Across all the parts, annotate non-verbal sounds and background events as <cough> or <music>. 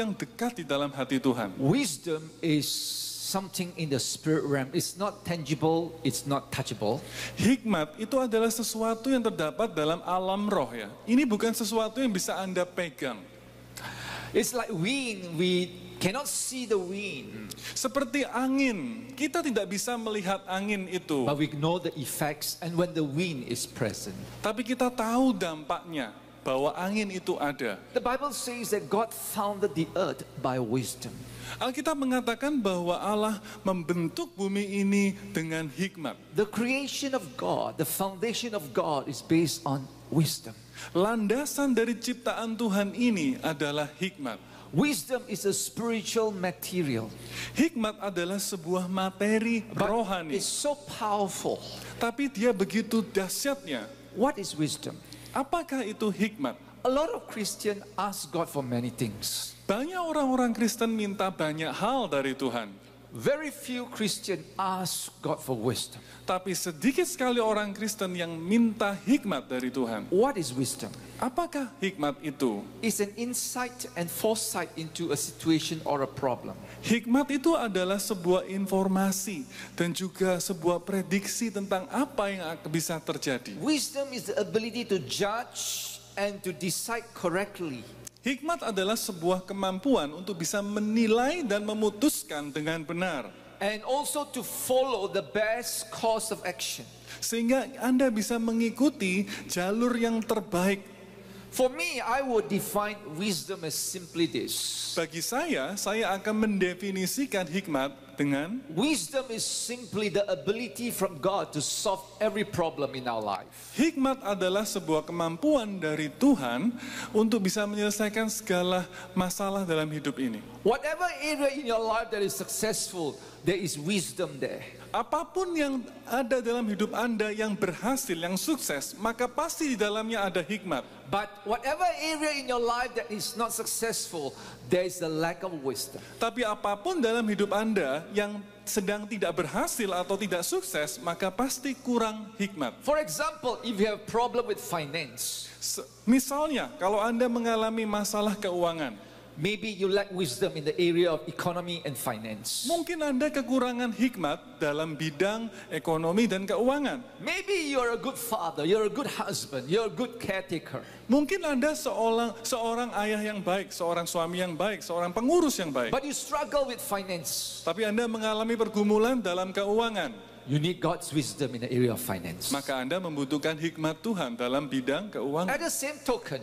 yang dekat di dalam hati Tuhan. Wisdom is something in the spirit realm. It's not tangible, it's not touchable. Hikmat itu adalah sesuatu yang terdapat dalam alam roh ya. Ini bukan sesuatu yang bisa Anda pegang. It's like wind, we cannot see the wind. Seperti angin, kita tidak bisa melihat angin itu. But we know the effects and when the wind is present. Tapi kita tahu dampaknya bahwa angin itu ada. The Bible says that God founded the earth by wisdom. Alkitab mengatakan bahwa Allah membentuk bumi ini dengan hikmat. The creation of God, the foundation of God is based on wisdom. Landasan dari ciptaan Tuhan ini adalah hikmat. Wisdom is a spiritual material. Hikmat adalah sebuah materi But rohani. It's so powerful. Tapi dia begitu dahsyatnya. What is wisdom? Apakah itu hikmat? A lot of Christian ask God for many things. Banyak orang-orang Kristen minta banyak hal dari Tuhan. Very few Christian ask God for wisdom. Tapi sedikit sekali orang Kristen yang minta hikmat dari Tuhan. What is wisdom? Apakah hikmat itu? It's an insight and foresight into a situation or a problem. Hikmat itu adalah sebuah informasi dan juga sebuah prediksi tentang apa yang bisa terjadi. Wisdom is the ability to judge and to decide correctly. Hikmat adalah sebuah kemampuan untuk bisa menilai dan memutuskan dengan benar. And also to follow the best course of action. Sehingga Anda bisa mengikuti jalur yang terbaik. For me, I would define wisdom as simply this. Bagi saya, saya akan mendefinisikan hikmat dengan Wisdom is simply the ability from God to solve every problem in our life. Hikmat adalah sebuah kemampuan dari Tuhan untuk bisa menyelesaikan segala masalah dalam hidup ini. Whatever area in your life that is successful, there is wisdom there. Apapun yang ada dalam hidup Anda yang berhasil, yang sukses, maka pasti di dalamnya ada hikmat. But whatever area in your life that is not successful, there is a lack of wisdom. Tapi apapun dalam hidup Anda yang sedang tidak berhasil atau tidak sukses, maka pasti kurang hikmat. For example, if you have problem with finance. Misalnya, kalau Anda mengalami masalah keuangan. Maybe you lack wisdom in the area of economy and finance. Mungkin Anda kekurangan hikmat dalam bidang ekonomi dan keuangan. Maybe you're a good father, you're a good husband, you're a good caretaker. Mungkin Anda seorang seorang ayah yang baik, seorang suami yang baik, seorang pengurus yang baik. But you struggle with finance. Tapi Anda mengalami pergumulan dalam keuangan. You need God's wisdom in the area of finance. Maka Anda membutuhkan hikmat Tuhan dalam bidang keuangan. At the same token,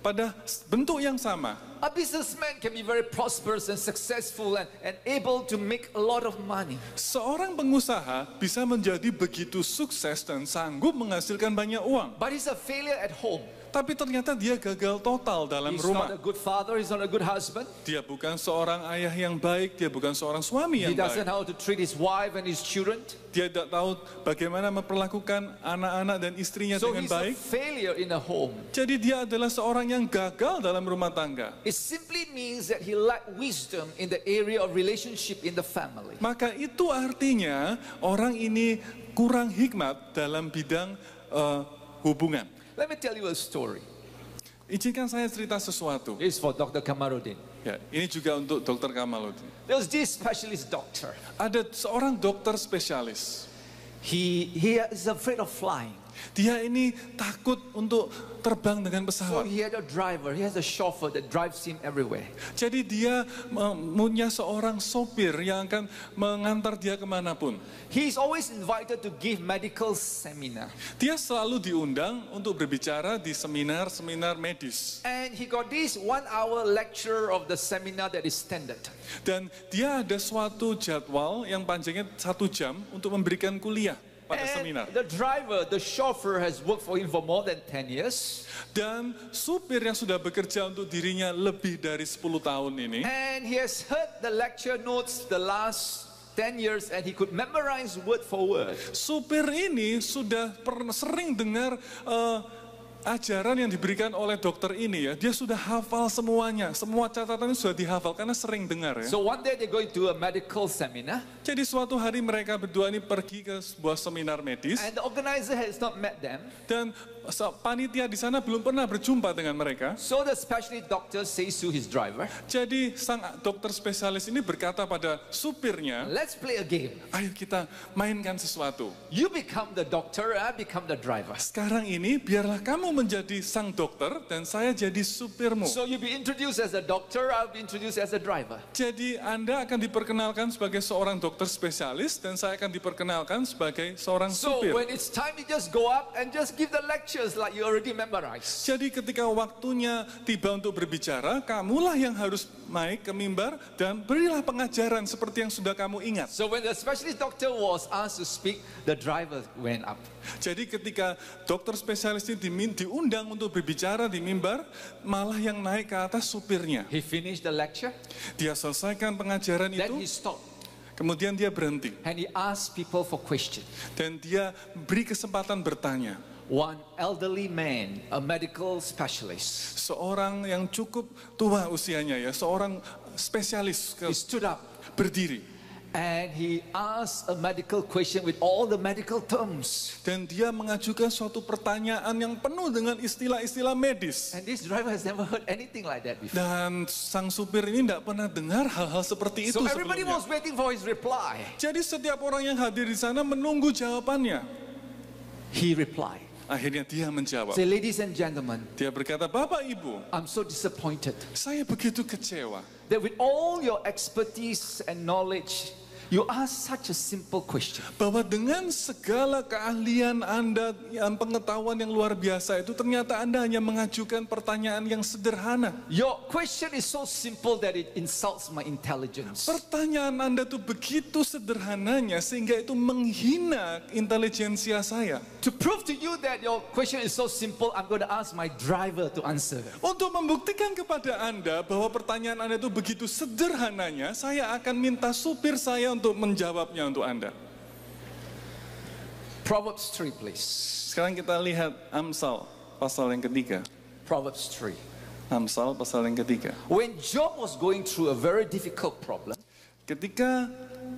pada bentuk yang sama. A businessman can be very prosperous and successful and, and able to make a lot of money. Seorang pengusaha bisa menjadi begitu sukses dan sanggup menghasilkan banyak uang. But he's a failure at home. Tapi ternyata dia gagal total dalam he's rumah. Not a good father, he's not a good husband. Dia bukan seorang ayah yang baik, dia bukan seorang suami yang he doesn't baik. how to treat his wife and his children. Dia tidak tahu bagaimana memperlakukan anak-anak dan istrinya so dengan baik. A failure in a home. Jadi dia adalah seorang yang gagal dalam rumah tangga. It simply means that he lack wisdom in the area of relationship in the family. Maka itu artinya orang ini kurang hikmat dalam bidang uh, hubungan. Let me tell you a story. Izinkan saya cerita sesuatu. This is for Dr. Kamaluddin. Ya, ini juga untuk Dr. Kamaluddin. There was this specialist doctor. Ada seorang dokter spesialis. He he is afraid of flying. Dia ini takut untuk terbang dengan pesawat. So he had a driver, he has a chauffeur that drives him everywhere. Jadi dia punya seorang sopir yang akan mengantar dia kemanapun. He is always invited to give medical seminar. Dia selalu diundang untuk berbicara di seminar-seminar medis. And he got this one hour lecture of the seminar that is standard. Dan dia ada suatu jadwal yang panjangnya satu jam untuk memberikan kuliah pada And seminar. The driver, the chauffeur has worked for him for more than 10 years. Dan supir yang sudah bekerja untuk dirinya lebih dari 10 tahun ini. And he has heard the lecture notes the last 10 years and he could memorize word for word. Supir ini sudah pernah sering dengar uh, ajaran yang diberikan oleh dokter ini ya, dia sudah hafal semuanya, semua catatannya sudah dihafal karena sering dengar ya. So one day they go to a medical seminar. Jadi suatu hari mereka berdua ini pergi ke sebuah seminar medis. And the organizer has not met them. Dan panitia di sana belum pernah berjumpa dengan mereka. So the specialist doctor says to his driver. Jadi sang dokter spesialis ini berkata pada supirnya, Let's play a game. Ayo kita mainkan sesuatu. You become the doctor, I become the driver. Sekarang ini biarlah kamu menjadi sang dokter dan saya jadi supirmu. So you be introduced as a doctor, I'll be introduced as a driver. Jadi Anda akan diperkenalkan sebagai seorang dokter spesialis dan saya akan diperkenalkan sebagai seorang supir. So when it's time you just go up and just give the lecture lectures like you already memorized. Jadi ketika waktunya tiba untuk berbicara, kamulah yang harus naik ke mimbar dan berilah pengajaran seperti yang sudah kamu ingat. So when the specialist doctor was asked to speak, the driver went up. Jadi ketika dokter spesialis ini dimin, diundang untuk berbicara di mimbar, malah yang naik ke atas supirnya. He finished the lecture. Dia selesaikan pengajaran Then itu. Then he stopped. Kemudian dia berhenti. And he asked people for question. Dan dia beri kesempatan bertanya. One elderly man, a medical specialist. Seorang yang cukup tua usianya ya, seorang spesialis. He stood up. Berdiri. And he asked a medical question with all the medical terms. Dan dia mengajukan suatu pertanyaan yang penuh dengan istilah-istilah medis. And this driver has never heard anything like that before. Dan sang supir ini tidak pernah dengar hal-hal seperti itu so everybody sebelumnya. was waiting for his reply. Jadi setiap orang yang hadir di sana menunggu jawabannya. He replied. Akhirnya dia menjawab. Say, ladies and gentlemen. Dia berkata, Bapak Ibu. I'm so disappointed. Saya begitu kecewa. That with all your expertise and knowledge You ask such a simple question. Bahwa dengan segala keahlian Anda, yang pengetahuan yang luar biasa itu, ternyata Anda hanya mengajukan pertanyaan yang sederhana. Your question is so simple that it insults my intelligence. Pertanyaan Anda tuh begitu sederhananya sehingga itu menghina intelijensia saya. To prove to you that your question is so simple, I'm going to ask my driver to answer. Untuk membuktikan kepada Anda bahwa pertanyaan Anda itu begitu sederhananya, saya akan minta supir saya untuk untuk menjawabnya untuk Anda. Proverbs 3 please. Sekarang kita lihat Amsal pasal yang ketiga. Proverbs 3. Amsal pasal yang ketiga. When Job was going through a very difficult problem. Ketika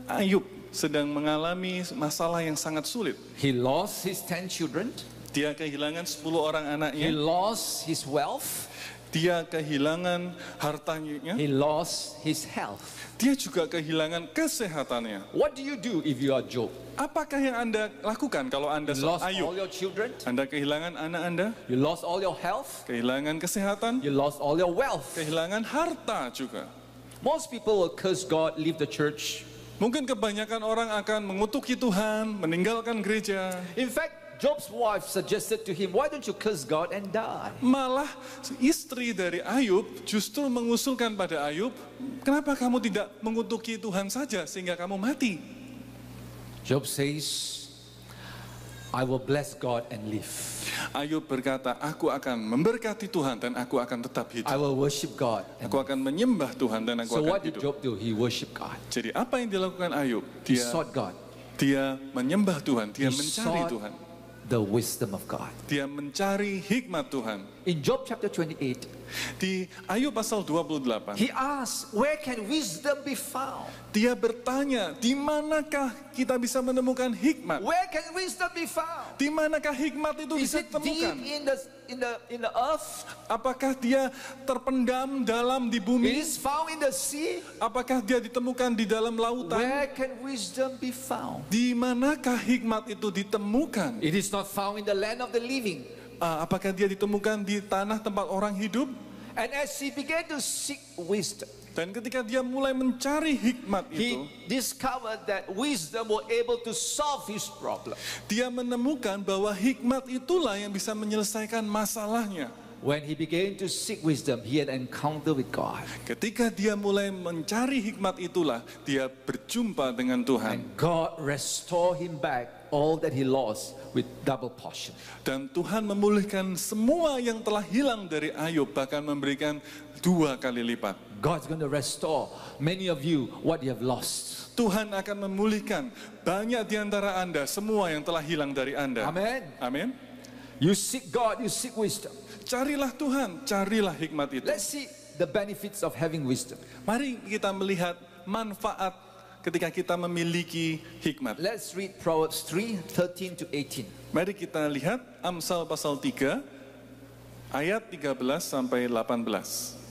Ayub sedang mengalami masalah yang sangat sulit. He lost his 10 children. Dia kehilangan 10 orang anaknya. He lost his wealth. Dia kehilangan hartanya. He lost his health. Dia juga kehilangan kesehatannya. What do you do if you are Job? Apakah yang Anda lakukan kalau Anda you lost Ayub? All your children? Anda kehilangan anak Anda? You lost all your health? Kehilangan kesehatan? You lost all your wealth? Kehilangan harta juga. Most people will curse God, leave the church. Mungkin kebanyakan orang akan mengutuki Tuhan, meninggalkan gereja. In fact, Job's wife suggested to him, why don't you curse God and die? Malah istri dari Ayub justru mengusulkan pada Ayub, kenapa kamu tidak mengutuki Tuhan saja sehingga kamu mati? Job says, I will bless God and live. Ayub berkata, aku akan memberkati Tuhan dan aku akan tetap hidup. I will worship God. Aku akan menyembah Tuhan dan aku so akan what hidup. Job do? He worship God. Jadi apa yang dilakukan Ayub? Dia He sought God. Dia menyembah Tuhan, dia He mencari Tuhan the wisdom of God. Dia mencari hikmat Tuhan. In Job chapter 28, di Ayub pasal 28, he asked, where can wisdom be found? Dia bertanya, di manakah kita bisa menemukan hikmat? Where can wisdom be found? Di manakah hikmat itu Is bisa it ditemukan? Deep in the, in the, in the earth? Apakah dia terpendam dalam di bumi? Is found in the sea? Apakah dia ditemukan di dalam lautan? Where can wisdom be found? Di manakah hikmat itu ditemukan? It is not found in the land of the living uh, apakah dia ditemukan di tanah tempat orang hidup? And as he began to seek wisdom, dan ketika dia mulai mencari hikmat he itu, discovered that wisdom was able to solve his problem. Dia menemukan bahwa hikmat itulah yang bisa menyelesaikan masalahnya. When he began to seek wisdom, he had an encounter with God. Ketika dia mulai mencari hikmat itulah, dia berjumpa dengan Tuhan. And God restore him back all that he lost with double portion. Dan Tuhan memulihkan semua yang telah hilang dari Ayub bahkan memberikan dua kali lipat. God's going to restore many of you what you have lost. Tuhan akan memulihkan banyak di antara Anda semua yang telah hilang dari Anda. Amin. Amin. You seek God, you seek wisdom. Carilah Tuhan, carilah hikmat itu. Let's see the benefits of having wisdom. Mari kita melihat manfaat ketika kita memiliki hikmat. Let's read Proverbs 3, 13 to 18. Mari kita lihat Amsal pasal 3, ayat 13 sampai 18.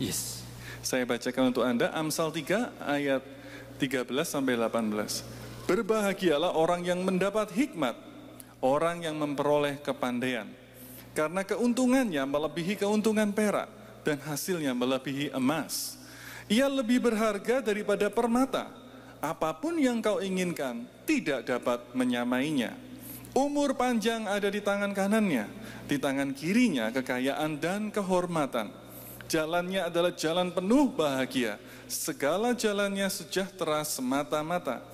Yes. Saya bacakan untuk Anda Amsal 3 ayat 13 sampai 18. Berbahagialah orang yang mendapat hikmat, orang yang memperoleh kepandaian. Karena keuntungannya melebihi keuntungan perak dan hasilnya melebihi emas. Ia lebih berharga daripada permata. Apapun yang kau inginkan, tidak dapat menyamainya. Umur panjang ada di tangan kanannya, di tangan kirinya kekayaan dan kehormatan. Jalannya adalah jalan penuh bahagia, segala jalannya sejahtera semata-mata.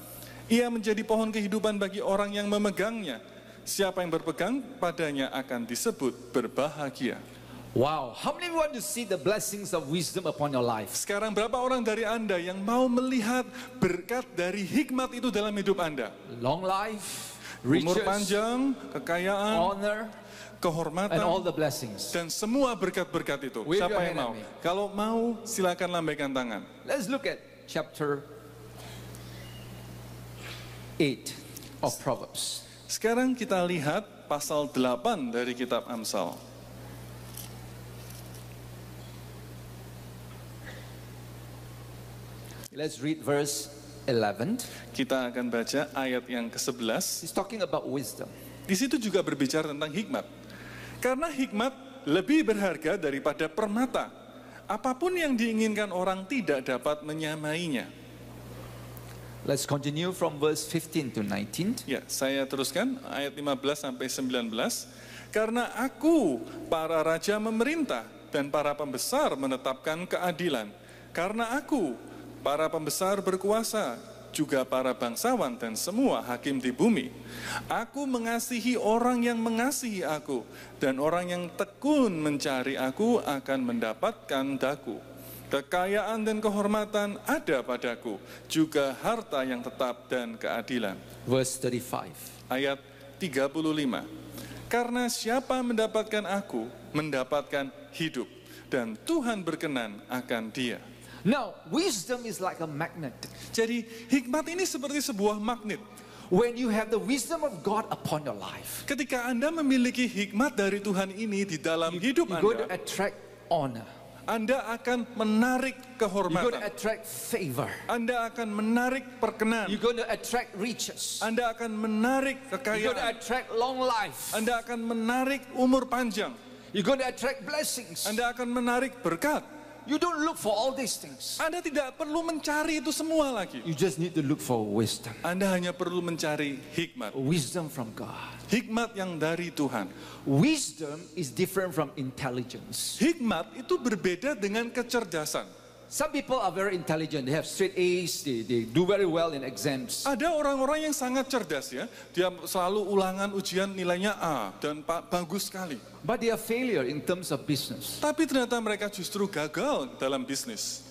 Ia menjadi pohon kehidupan bagi orang yang memegangnya. Siapa yang berpegang padanya akan disebut berbahagia. Wow, how many want to see the blessings of wisdom upon your life? Sekarang berapa orang dari Anda yang mau melihat berkat dari hikmat itu dalam hidup Anda? Long life, riches, umur panjang, kekayaan, honor, kehormatan and all the blessings. dan semua berkat-berkat itu. With Siapa yang mau? Kalau mau, silakan lambaikan tangan. Let's look at chapter 8 of Proverbs. Sekarang kita lihat pasal 8 dari kitab Amsal. Let's read verse 11. Kita akan baca ayat yang ke-11. He's talking about wisdom. Di situ juga berbicara tentang hikmat. Karena hikmat lebih berharga daripada permata. Apapun yang diinginkan orang tidak dapat menyamainya. Let's continue from verse 15 to 19. Ya, saya teruskan ayat 15 sampai 19. Karena aku para raja memerintah dan para pembesar menetapkan keadilan. Karena aku para pembesar berkuasa, juga para bangsawan dan semua hakim di bumi. Aku mengasihi orang yang mengasihi aku, dan orang yang tekun mencari aku akan mendapatkan daku. Kekayaan dan kehormatan ada padaku, juga harta yang tetap dan keadilan. Verse 35. Ayat 35. Karena siapa mendapatkan aku, mendapatkan hidup, dan Tuhan berkenan akan dia. Now, wisdom is like a magnet. Jadi hikmat ini seperti sebuah magnet. When you have the wisdom of God upon your life. Ketika Anda memiliki hikmat dari Tuhan ini di dalam you, hidup you Anda. going to attract honor. Anda akan menarik kehormatan. You're going to attract favor. Anda akan menarik perkenan. You're going to attract riches. Anda akan menarik kekayaan. You're going to attract long life. Anda akan menarik umur panjang. You're going to attract blessings. Anda akan menarik berkat. You don't look for all these things. Anda tidak perlu mencari itu semua lagi. You just need to look for wisdom. Anda hanya perlu mencari hikmat. Wisdom from God. Hikmat yang dari Tuhan. Wisdom is different from intelligence. Hikmat itu berbeda dengan kecerdasan. Some people are very intelligent. They have straight A's. They, they do very well in exams. Ada orang-orang yang sangat cerdas ya. Dia selalu ulangan ujian nilainya A dan bagus sekali. But they are failure in terms of business. Tapi ternyata mereka justru gagal dalam bisnis.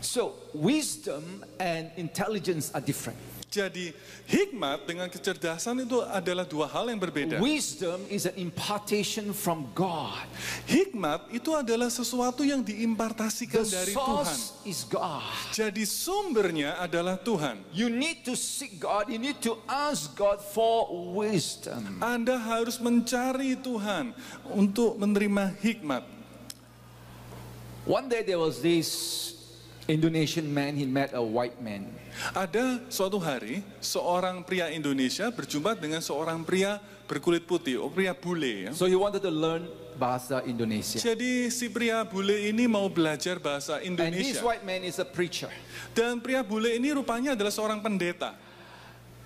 So wisdom and intelligence are different. Jadi hikmat dengan kecerdasan itu adalah dua hal yang berbeda. Wisdom is an impartation from God. Hikmat itu adalah sesuatu yang diimpartasikan The dari Tuhan. Is God. Jadi sumbernya adalah Tuhan. You need to seek God, you need to ask God for wisdom. Anda harus mencari Tuhan untuk menerima hikmat. One day there was this Indonesian man, he met a white man. Ada suatu hari seorang pria Indonesia berjumpa dengan seorang pria berkulit putih, oh, pria bule. Ya. So he wanted to learn bahasa Indonesia. Jadi si pria bule ini mau belajar bahasa Indonesia. And this white man is a preacher. Dan pria bule ini rupanya adalah seorang pendeta.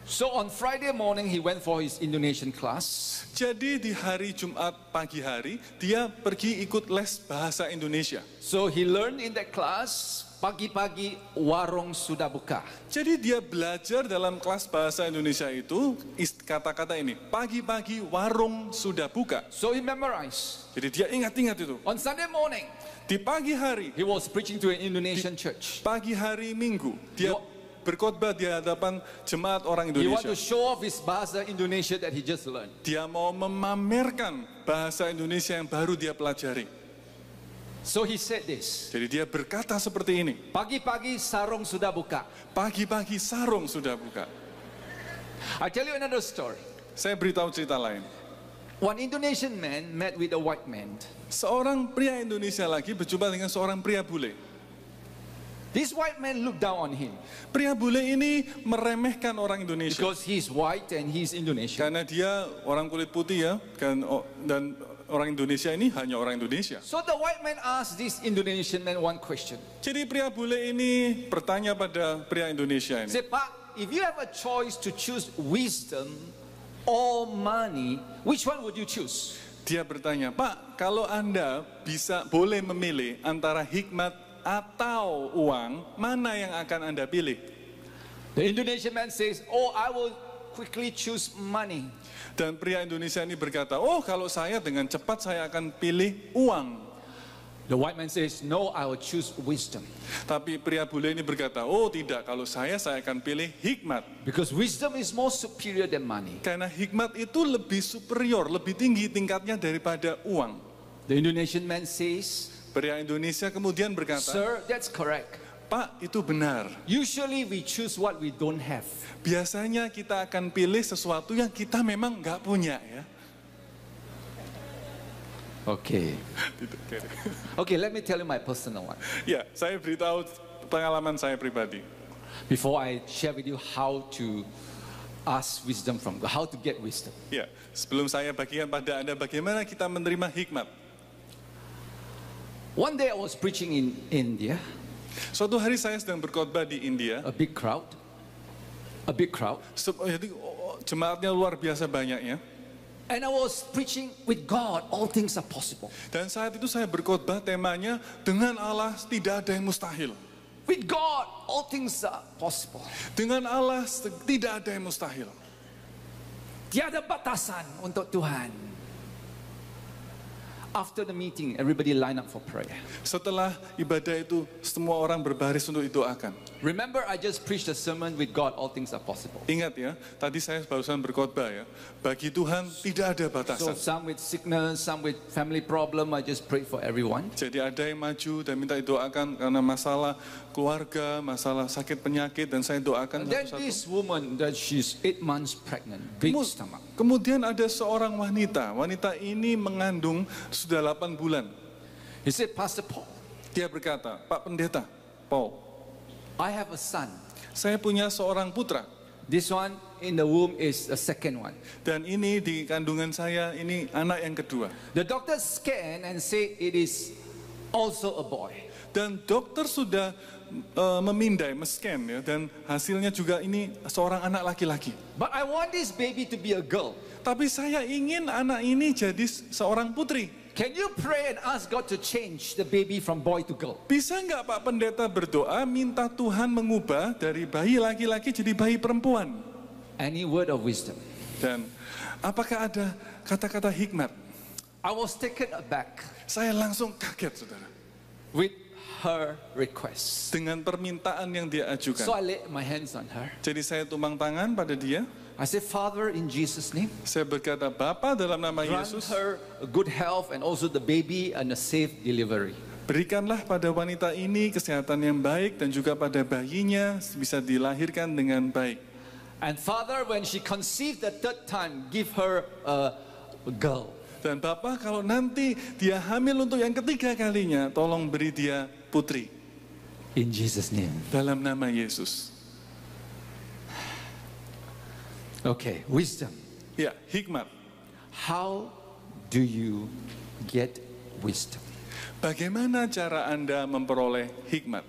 So on Friday morning he went for his Indonesian class. Jadi di hari Jumat pagi hari dia pergi ikut les bahasa Indonesia. So he learned in that class Pagi-pagi warung sudah buka. Jadi dia belajar dalam kelas bahasa Indonesia itu kata-kata ini. Pagi-pagi warung sudah buka. So he memorized. Jadi dia ingat-ingat itu. On Sunday morning. Di pagi hari. He was preaching to an Indonesian church. Pagi hari Minggu. Dia berkhotbah di hadapan jemaat orang Indonesia. He want to show off his bahasa Indonesia that he just learned. Dia mau memamerkan bahasa Indonesia yang baru dia pelajari. So he said this. Jadi dia berkata seperti ini. Pagi-pagi sarung sudah buka. Pagi-pagi sarung sudah buka. I tell you another story. Saya beritahu cerita lain. One Indonesian man met with a white man. Seorang pria Indonesia lagi berjumpa dengan seorang pria bule. This white man looked down on him. Pria bule ini meremehkan orang Indonesia. Because he's white and he's Indonesian. Karena dia orang kulit putih ya, kan, oh, dan orang Indonesia ini hanya orang Indonesia. So the white man asked this Indonesian man one question. Jadi pria bule ini bertanya pada pria Indonesia ini. Pak, if you have a choice to choose wisdom or money, which one would you choose? Dia bertanya, Pak, kalau Anda bisa boleh memilih antara hikmat atau uang, mana yang akan Anda pilih? The Indonesian man says, oh, I will quickly choose money. Dan pria Indonesia ini berkata, oh kalau saya dengan cepat saya akan pilih uang. The white man says, no, I will choose wisdom. Tapi pria bule ini berkata, oh tidak, kalau saya, saya akan pilih hikmat. Because wisdom is more superior than money. Karena hikmat itu lebih superior, lebih tinggi tingkatnya daripada uang. The Indonesian man says, pria Indonesia kemudian berkata, Sir, that's correct. Pak, itu benar. Usually we choose what we don't have. Biasanya kita akan pilih sesuatu yang kita memang nggak punya ya. Oke. Okay. <laughs> Oke, okay, let me tell you my personal one. Ya, yeah, saya beritahu pengalaman saya pribadi. Before I share with you how to ask wisdom from God, how to get wisdom. Ya, yeah, sebelum saya bagikan pada Anda bagaimana kita menerima hikmat. One day I was preaching in India. Suatu hari saya sedang berkhotbah di India. A big crowd. A big crowd. So, oh, jadi oh, oh, jemaatnya luar biasa banyaknya. And I was preaching with God, all things are possible. Dan saat itu saya berkhotbah temanya dengan Allah tidak ada yang mustahil. With God, all things are possible. Dengan Allah tidak ada yang mustahil. Tiada batasan untuk Tuhan. After the meeting, everybody line up for prayer. Setelah ibadah itu, semua orang berbaris untuk didoakan. Remember, I just preached a sermon with God, all things are possible. Ingat ya, tadi saya barusan berkhotbah ya. Bagi Tuhan tidak ada batasan. So some with sickness, some with family problem, I just pray for everyone. Jadi ada yang maju dan minta akan karena masalah keluarga, masalah sakit penyakit dan saya doakan Then satu. this woman that she's eight months pregnant, big Kemu stomach. Kemudian ada seorang wanita, wanita ini mengandung sudah 8 bulan. He said, Pastor Paul. Dia berkata, Pak Pendeta, Paul. I have a son. Saya punya seorang putra. This one in the womb is the second one. Dan ini di kandungan saya ini anak yang kedua. The doctor scan and say it is also a boy. Dan dokter sudah uh, memindai, mesken ya dan hasilnya juga ini seorang anak laki-laki. But I want this baby to be a girl. Tapi saya ingin anak ini jadi seorang putri. Can you pray and ask God to change the baby from boy to girl? Bisa nggak Pak Pendeta berdoa minta Tuhan mengubah dari bayi laki-laki jadi bayi perempuan? Any word of wisdom? Dan apakah ada kata-kata hikmat? I was taken aback. Saya langsung kaget, saudara. With her request. Dengan permintaan yang dia ajukan. So I lay my hands on her. Jadi saya tumpang tangan pada dia. I say, Father, in Jesus' name. Saya berkata, Bapa dalam nama grant Yesus. her good health and also the baby and a safe delivery. Berikanlah pada wanita ini kesehatan yang baik dan juga pada bayinya bisa dilahirkan dengan baik. And Father, when she conceived the third time, give her a girl. Dan Bapak kalau nanti dia hamil untuk yang ketiga kalinya, tolong beri dia putri. In Jesus name. Dalam nama Yesus. Okay, wisdom. Ya, yeah, hikmat. How do you get wisdom? Bagaimana cara Anda memperoleh hikmat?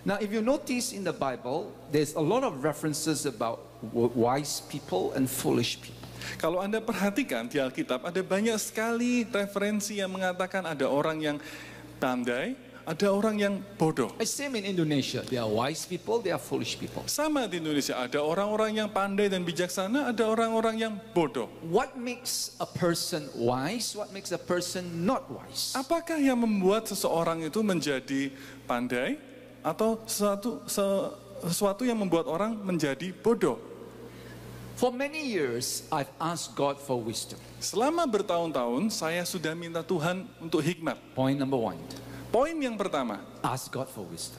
Now, if you notice in the Bible, there's a lot of references about wise people and foolish people. Kalau Anda perhatikan di Alkitab, ada banyak sekali referensi yang mengatakan ada orang yang pandai ada orang yang bodoh. Same in Indonesia, there are wise people, there are foolish people. Sama di Indonesia, ada orang-orang yang pandai dan bijaksana, ada orang-orang yang bodoh. What makes a person wise? What makes a person not wise? Apakah yang membuat seseorang itu menjadi pandai atau sesuatu sesuatu yang membuat orang menjadi bodoh? For many years, I've asked God for wisdom. Selama bertahun-tahun, saya sudah minta Tuhan untuk hikmat. Point number one. Poin yang pertama. Ask God for wisdom.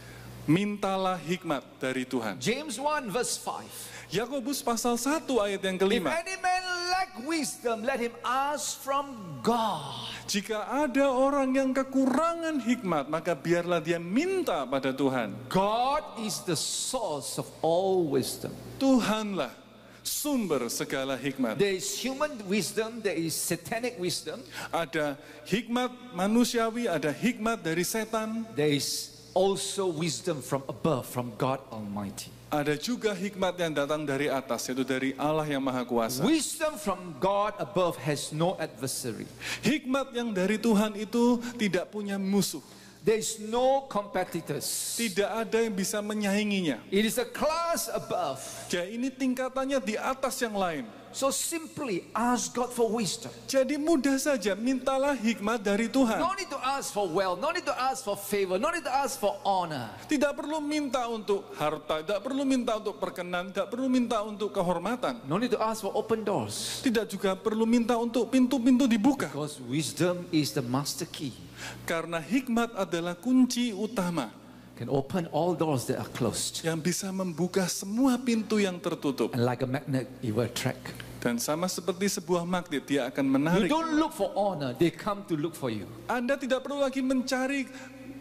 Mintalah hikmat dari Tuhan. James 1 verse 5. Yakobus pasal 1 ayat yang kelima. If any man lack wisdom, let him ask from God. Jika ada orang yang kekurangan hikmat, maka biarlah dia minta pada Tuhan. God is the source of all wisdom. Tuhanlah sumber segala hikmat. There is human wisdom, there is satanic wisdom. Ada hikmat manusiawi, ada hikmat dari setan. There is also wisdom from above, from God Almighty. Ada juga hikmat yang datang dari atas, yaitu dari Allah yang Maha Kuasa. Wisdom from God above has no adversary. Hikmat yang dari Tuhan itu tidak punya musuh. There is no competitors. Tidak ada yang bisa menyainginya. It is a class above. Jadi ini tingkatannya di atas yang lain. So simply ask God for wisdom. Jadi mudah saja mintalah hikmat dari Tuhan. No need to ask for wealth, no need to ask for favor, no need to ask for honor. Tidak perlu minta untuk harta, tidak perlu minta untuk perkenan, tidak perlu minta untuk kehormatan. No need to ask for open doors. Tidak juga perlu minta untuk pintu-pintu dibuka. Because wisdom is the master key. Karena hikmat adalah kunci utama can open all doors that are closed. Yang bisa membuka semua pintu yang tertutup. And like a magnet, it will attract. Dan sama seperti sebuah magnet, dia akan menarik. You don't look for honor, they come to look for you. Anda tidak perlu lagi mencari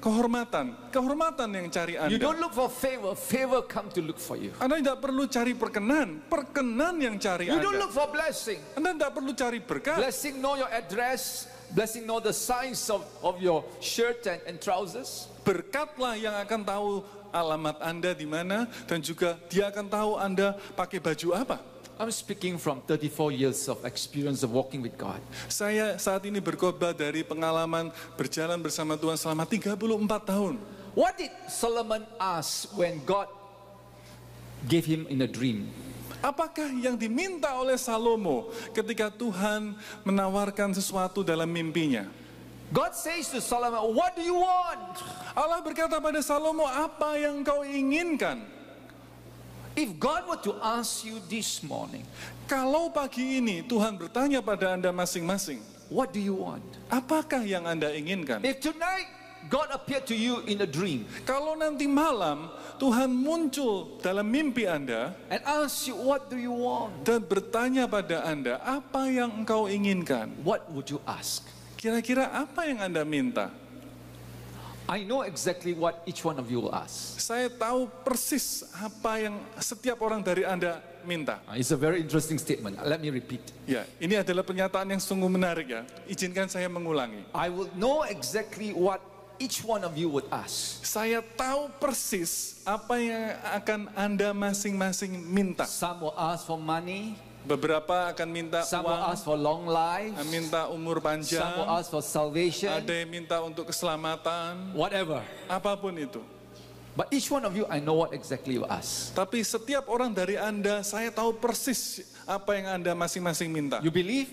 kehormatan, kehormatan yang cari Anda. You don't look for favor, favor come to look for you. Anda tidak perlu cari perkenan, perkenan yang cari you Anda. You don't look for blessing. Anda tidak perlu cari berkat. Blessing know your address, blessing know the size of, of your shirt and, and trousers? Berkatlah yang akan tahu alamat Anda di mana dan juga dia akan tahu Anda pakai baju apa. I'm speaking from 34 years of experience of walking with God. Saya saat ini berkhotbah dari pengalaman berjalan bersama Tuhan selama 34 tahun. What did Solomon ask when God gave him in a dream? Apakah yang diminta oleh Salomo ketika Tuhan menawarkan sesuatu dalam mimpinya? God says to Solomon, "What do you want?" Allah berkata pada Salomo, "Apa yang kau inginkan?" If God were to ask you this morning, kalau pagi ini Tuhan bertanya pada Anda masing-masing, "What do you want?" Apakah yang Anda inginkan? If tonight God appeared to you in a dream. Kalau nanti malam Tuhan muncul dalam mimpi Anda and ask you what do you want? Dan bertanya pada Anda, apa yang engkau inginkan? What would you ask? Kira-kira apa yang Anda minta? I know exactly what each one of you will ask. Saya tahu persis apa yang setiap orang dari Anda minta. Ah, it's a very interesting statement. Let me repeat. Ya, ini adalah pernyataan yang sungguh menarik ya. Izinkan saya mengulangi. I will know exactly what each one of you would ask. Saya tahu persis apa yang akan Anda masing-masing minta. Some will ask for money. Beberapa akan minta Some uang, will ask for long life, minta umur panjang, Some will ask for salvation, ada yang minta untuk keselamatan, whatever, apapun itu. But each one of you, I know what exactly you ask. Tapi setiap orang dari anda, saya tahu persis apa yang anda masing-masing minta. You believe?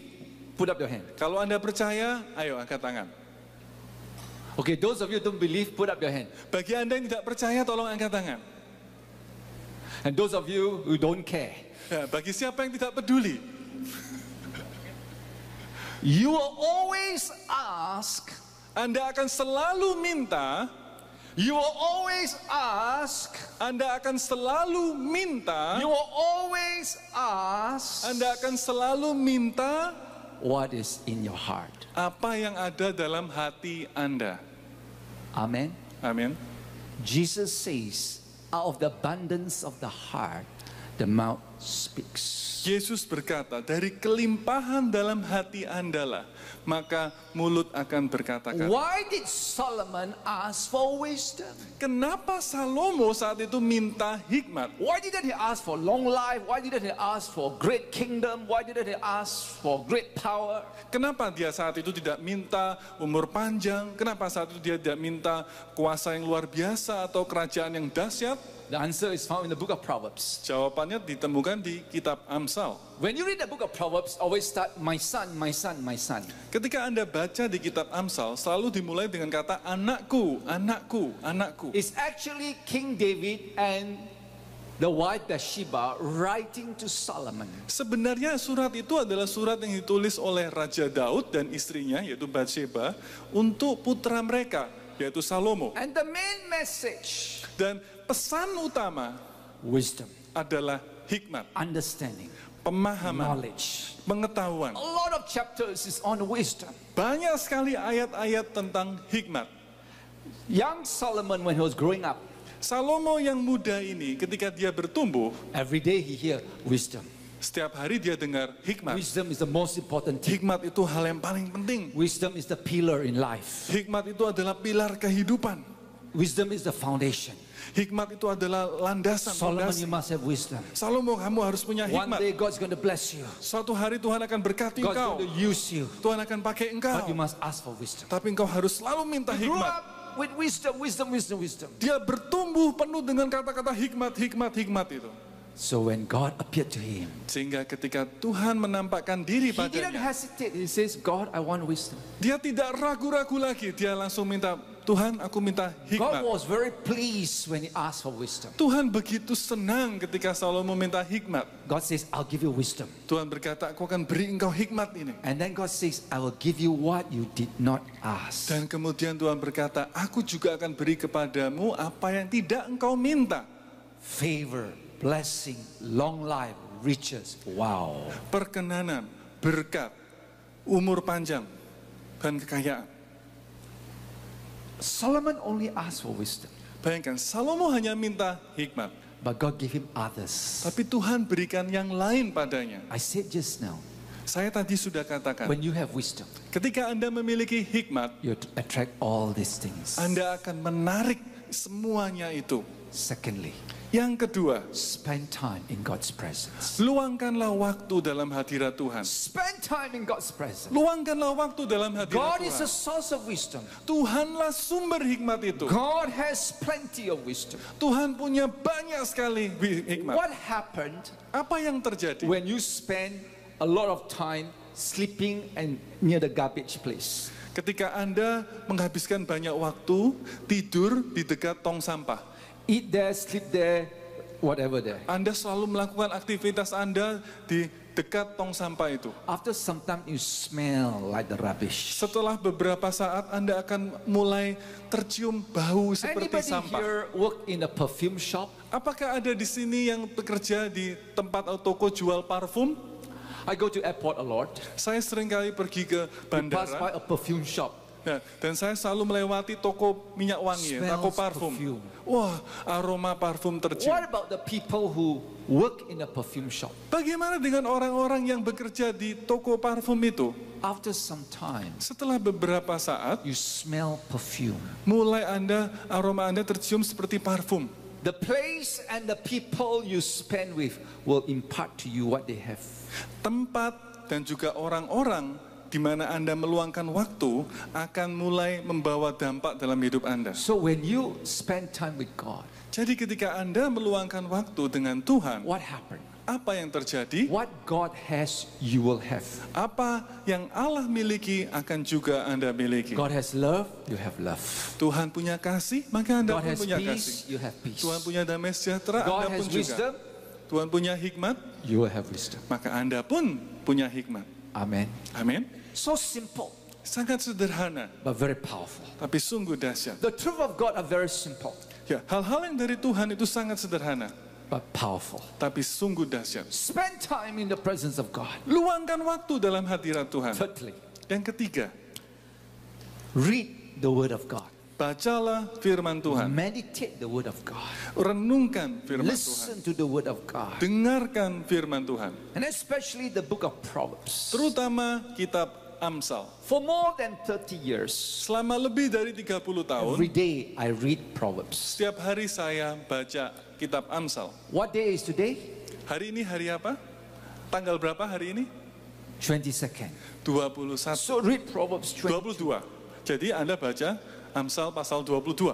Put up your hand. Kalau anda percaya, ayo angkat tangan. Okay, those of you don't believe, put up your hand. Bagi Anda yang tidak percaya, tolong angkat tangan. And those of you who don't care. Ya, bagi siapa yang tidak peduli. <laughs> you will always ask. Anda akan selalu minta. You will always ask. Anda akan selalu minta. You will always ask. Anda akan selalu minta. What is in your heart? apa yang ada dalam hati Anda. Amen. Amen. Jesus says, out of the abundance of the heart, the mouth speaks. Yesus berkata, dari kelimpahan dalam hati andalah, maka mulut akan berkata Why did Solomon ask for wisdom? Kenapa Salomo saat itu minta hikmat? Why didn't he ask for long life? Why didn't he ask for great kingdom? Why didn't he ask for great power? Kenapa dia saat itu tidak minta umur panjang? Kenapa saat itu dia tidak minta kuasa yang luar biasa atau kerajaan yang dahsyat? The answer is found in the book of Proverbs. Jawabannya ditemukan di kitab Amsal. When you read the book of Proverbs, always start my son, my son, my son. Ketika Anda baca di kitab Amsal, selalu dimulai dengan kata anakku, anakku, anakku. It's actually King David and the wife Bathsheba writing to Solomon. Sebenarnya surat itu adalah surat yang ditulis oleh Raja Daud dan istrinya yaitu Bathsheba untuk putra mereka yaitu Salomo. And the main message dan pesan utama wisdom adalah hikmat, understanding, pemahaman, knowledge, pengetahuan. A lot of chapters is on wisdom. Banyak sekali ayat-ayat tentang hikmat. Young Solomon when he was growing up, Salomo yang muda ini ketika dia bertumbuh, every day he hear wisdom. Setiap hari dia dengar hikmat. Wisdom is the most important thing. Hikmat itu hal yang paling penting. Wisdom is the pillar in life. Hikmat itu adalah pilar kehidupan. Wisdom is the foundation. Hikmat itu adalah landasan. Solomon you must have wisdom. Salomo kamu harus punya hikmat. One day God's going to bless you. Suatu hari Tuhan akan berkati God's engkau. Going to use you. Tuhan akan pakai engkau. But you must ask for wisdom. Tapi engkau harus selalu minta you hikmat. Grow up with wisdom, wisdom, wisdom, wisdom. Dia bertumbuh penuh dengan kata-kata hikmat, hikmat, hikmat itu. So when God appeared to him, sehingga ketika Tuhan menampakkan diri padanya, he didn't hesitate. He says, God, I want wisdom. Dia tidak ragu-ragu lagi. Dia langsung minta Tuhan, aku minta hikmat. God was very pleased when he asked for wisdom. Tuhan begitu senang ketika Salomo meminta hikmat. God says, I'll give you wisdom. Tuhan berkata, aku akan beri engkau hikmat ini. And then God says, I will give you what you did not ask. Dan kemudian Tuhan berkata, aku juga akan beri kepadamu apa yang tidak engkau minta. Favor, blessing, long life, riches. Wow. Perkenanan, berkat, umur panjang, dan kekayaan. Solomon only asked for wisdom. Bayangkan, Salomo hanya minta hikmat. But God gave him others. Tapi Tuhan berikan yang lain padanya. I said just now. Saya tadi sudah katakan. When you have wisdom, ketika Anda memiliki hikmat, you attract all these things. Anda akan menarik semuanya itu. Secondly, yang kedua, spend time in God's presence. Luangkanlah waktu dalam hadirat Tuhan. Spend time in God's presence. Luangkanlah waktu dalam hadirat God Tuhan. God is a source of wisdom. Tuhanlah sumber hikmat itu. God has plenty of wisdom. Tuhan punya banyak sekali hikmat. What happened? Apa yang terjadi? When you spend a lot of time sleeping and near the garbage place. Ketika Anda menghabiskan banyak waktu tidur di dekat tong sampah eat there, sleep there, whatever there. Anda selalu melakukan aktivitas Anda di dekat tong sampah itu. After some time you smell like the rubbish. Setelah beberapa saat Anda akan mulai tercium bau seperti Anybody sampah. Here work in a perfume shop? Apakah ada di sini yang bekerja di tempat atau toko jual parfum? I go to airport a lot. Saya sering kali pergi ke bandara. You pass by a perfume shop. Nah, dan saya selalu melewati toko minyak wangi, Smells toko parfum. Perfume. Wah, aroma parfum tercium. What about the people who work in a perfume shop? Bagaimana dengan orang-orang yang bekerja di toko parfum itu? After some time, setelah beberapa saat, you smell perfume. Mulai Anda aroma Anda tercium seperti parfum. The place and the people you spend with will impart to you what they have. Tempat dan juga orang-orang di mana Anda meluangkan waktu akan mulai membawa dampak dalam hidup Anda. So when you spend time with God, jadi ketika Anda meluangkan waktu dengan Tuhan, what happened? apa yang terjadi? What God has, you will have. Apa yang Allah miliki akan juga Anda miliki. God has love, you have love. Tuhan punya kasih, maka Anda God pun has punya peace, kasih. You have peace. Tuhan punya damai sejahtera, God Anda pun juga. Wisdom, Tuhan punya hikmat, you will have wisdom. Maka Anda pun punya hikmat. Amin. Amin. So simple. Sangat sederhana. But very powerful. Tapi sungguh dahsyat. The truth of God are very simple. Ya, hal-hal yang dari Tuhan itu sangat sederhana. But powerful. Tapi sungguh dahsyat. Spend time in the presence of God. Luangkan waktu dalam hadirat Tuhan. Thirdly. Yang ketiga. Read the word of God. Bacalah firman Tuhan. Meditate the word of God. Renungkan firman Listen Tuhan. Listen to the word of God. Dengarkan firman Tuhan. And especially the book of Proverbs. Terutama kitab Amsal. For more than 30 years. Selama lebih dari 30 tahun. Every day I read Proverbs. Setiap hari saya baca kitab Amsal. What day is today? Hari ini hari apa? Tanggal berapa hari ini? 22nd. 21. So read Proverbs 22. 22. Jadi Anda baca Amsal pasal 22.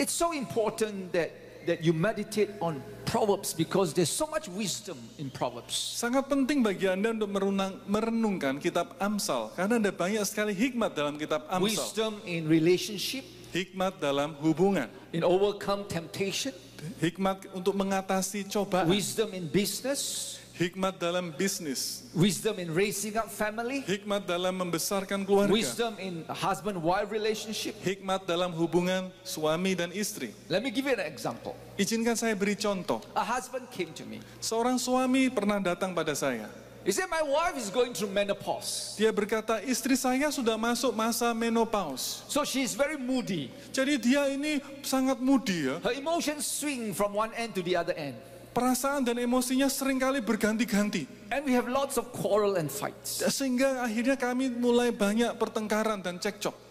It's so important that that you meditate on Proverbs because there's so much wisdom in Proverbs. Sangat penting bagi Anda untuk merenung, merenungkan kitab Amsal karena ada banyak sekali hikmat dalam kitab Amsal. Wisdom in relationship, hikmat dalam hubungan. In overcome temptation, hikmat untuk mengatasi cobaan. Wisdom in business, Hikmat dalam bisnis. Wisdom in raising up family. Hikmat dalam membesarkan keluarga. Wisdom in husband-wife relationship. Hikmat dalam hubungan suami dan istri. Let me give you an example. Izinkan saya beri contoh. A husband came to me. Seorang suami pernah datang pada saya. He said, my wife is going through menopause. Dia berkata, istri saya sudah masuk masa menopause. So she is very moody. Jadi dia ini sangat moody ya. Her emotions swing from one end to the other end perasaan dan emosinya seringkali berganti-ganti. And we have lots of quarrel and fights. Sehingga akhirnya kami mulai banyak pertengkaran dan cekcok.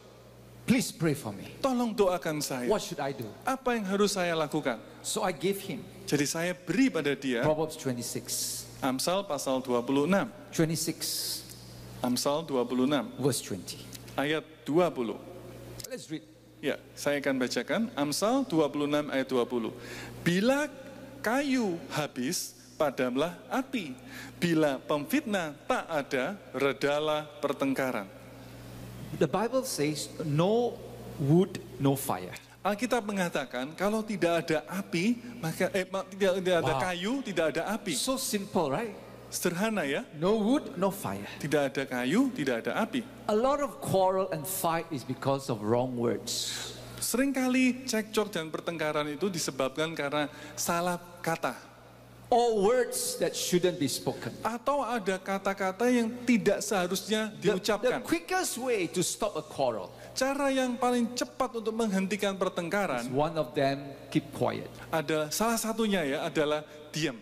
Please pray for me. Tolong doakan saya. What should I do? Apa yang harus saya lakukan? So I gave him. Jadi saya beri pada dia. Proverbs 26. Amsal pasal 26. 26. Amsal 26. Verse 20. Ayat 20. Let's read. Ya, saya akan bacakan Amsal 26 ayat 20. Bila kayu habis, padamlah api. Bila pemfitnah tak ada, redalah pertengkaran. The Bible says no wood, no fire. Alkitab mengatakan kalau tidak ada api, maka eh, tidak, tidak ada wow. kayu, tidak ada api. So simple, right? Sederhana ya. No wood, no fire. Tidak ada kayu, tidak ada api. A lot of quarrel and fight is because of wrong words. Seringkali cekcok dan pertengkaran itu disebabkan karena salah kata. All words that shouldn't be spoken. Atau ada kata-kata yang tidak seharusnya diucapkan. The, the quickest way to stop a quarrel. Cara yang paling cepat untuk menghentikan pertengkaran. One of them keep quiet. Ada salah satunya ya adalah diam.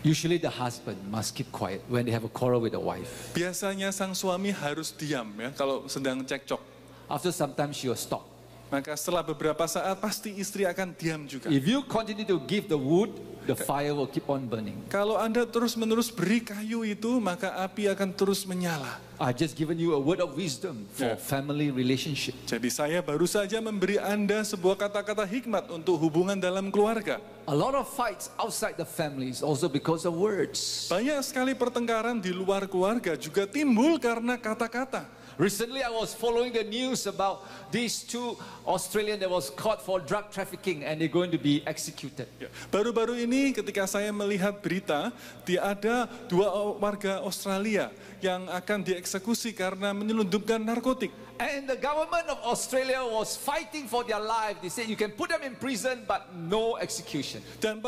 Usually the husband must keep quiet when they have a quarrel with the wife. Biasanya sang suami harus diam ya kalau sedang cekcok. After some time she will stop. Maka setelah beberapa saat pasti istri akan diam juga. If you continue to give the wood, the fire will keep on burning. Kalau Anda terus-menerus beri kayu itu, maka api akan terus menyala. I just given you a word of wisdom for yeah. family relationship. Jadi saya baru saja memberi Anda sebuah kata-kata hikmat untuk hubungan dalam keluarga. A lot of fights outside the families also because of words. Banyak sekali pertengkaran di luar keluarga juga timbul karena kata-kata. Recently, I was following the news about these two Australian that was caught for drug trafficking and they're going to be executed. Ya, baru-baru ini ketika saya melihat berita, dia ada dua warga Australia yang akan dieksekusi karena menyelundupkan narkotik. And the government of Australia was fighting for their life. They said you can put them in prison but no execution. Dan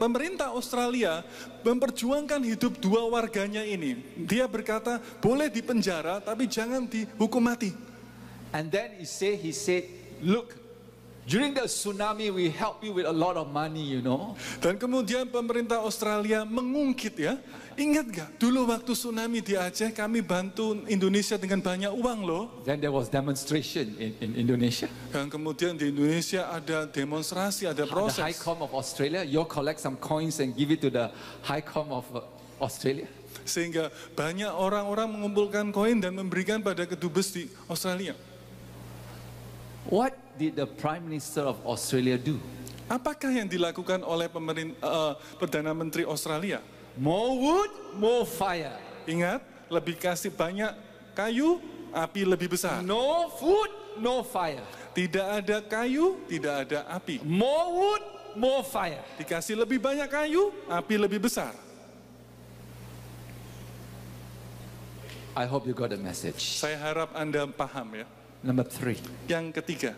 pemerintah Australia memperjuangkan hidup dua warganya ini. Dia berkata boleh dipenjara tapi jangan dihukum mati. And then he said he said look During the tsunami, we help you with a lot of money, you know. Dan kemudian pemerintah Australia mengungkit ya. Ingat gak dulu waktu tsunami di Aceh kami bantu Indonesia dengan banyak uang loh. Then there was demonstration in, in Indonesia. Dan kemudian di Indonesia ada demonstrasi, ada proses. The High Com of Australia, you collect some coins and give it to the High Com of uh, Australia. Sehingga banyak orang-orang mengumpulkan koin dan memberikan pada kedubes di Australia. What did the Prime Minister of Australia do? Apakah yang dilakukan oleh pemerintah uh, Perdana Menteri Australia? More wood, more fire. Ingat, lebih kasih banyak kayu, api lebih besar. No food, no fire. Tidak ada kayu, tidak ada api. More wood, more fire. Dikasih lebih banyak kayu, api lebih besar. I hope you got the message. Saya harap Anda paham ya. Number three. Yang ketiga.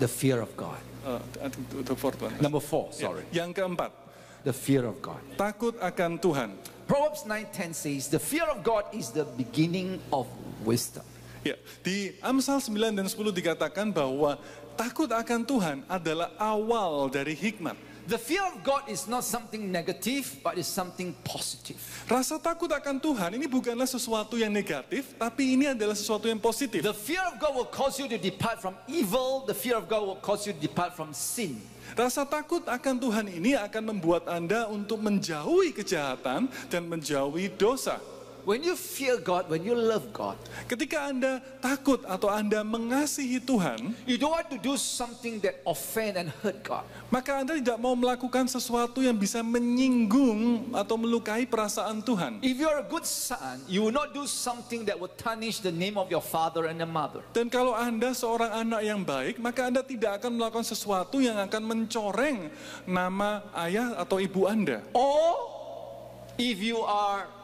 The fear of God. Uh, eh, the fourth one. Number four, sorry. Ya. Yang keempat the fear of God. Takut akan Tuhan. Proverbs 9:10 says, "The fear of God is the beginning of wisdom." Ya, di Amsal 9 dan 10 dikatakan bahwa takut akan Tuhan adalah awal dari hikmat. The fear of God is not something negative, but is something positive. Rasa takut akan Tuhan ini bukanlah sesuatu yang negatif, tapi ini adalah sesuatu yang positif. The fear of God will cause you to depart from evil. The fear of God will cause you to depart from sin. Rasa takut akan Tuhan ini akan membuat Anda untuk menjauhi kejahatan dan menjauhi dosa. When you fear God, when you love God, ketika Anda takut atau Anda mengasihi Tuhan, you don't want to do something that offend and hurt God. Maka Anda tidak mau melakukan sesuatu yang bisa menyinggung atau melukai perasaan Tuhan. If you are a good son, you will not do something that will tarnish the name of your father and your mother. Dan kalau Anda seorang anak yang baik, maka Anda tidak akan melakukan sesuatu yang akan mencoreng nama ayah atau ibu Anda. Or if you are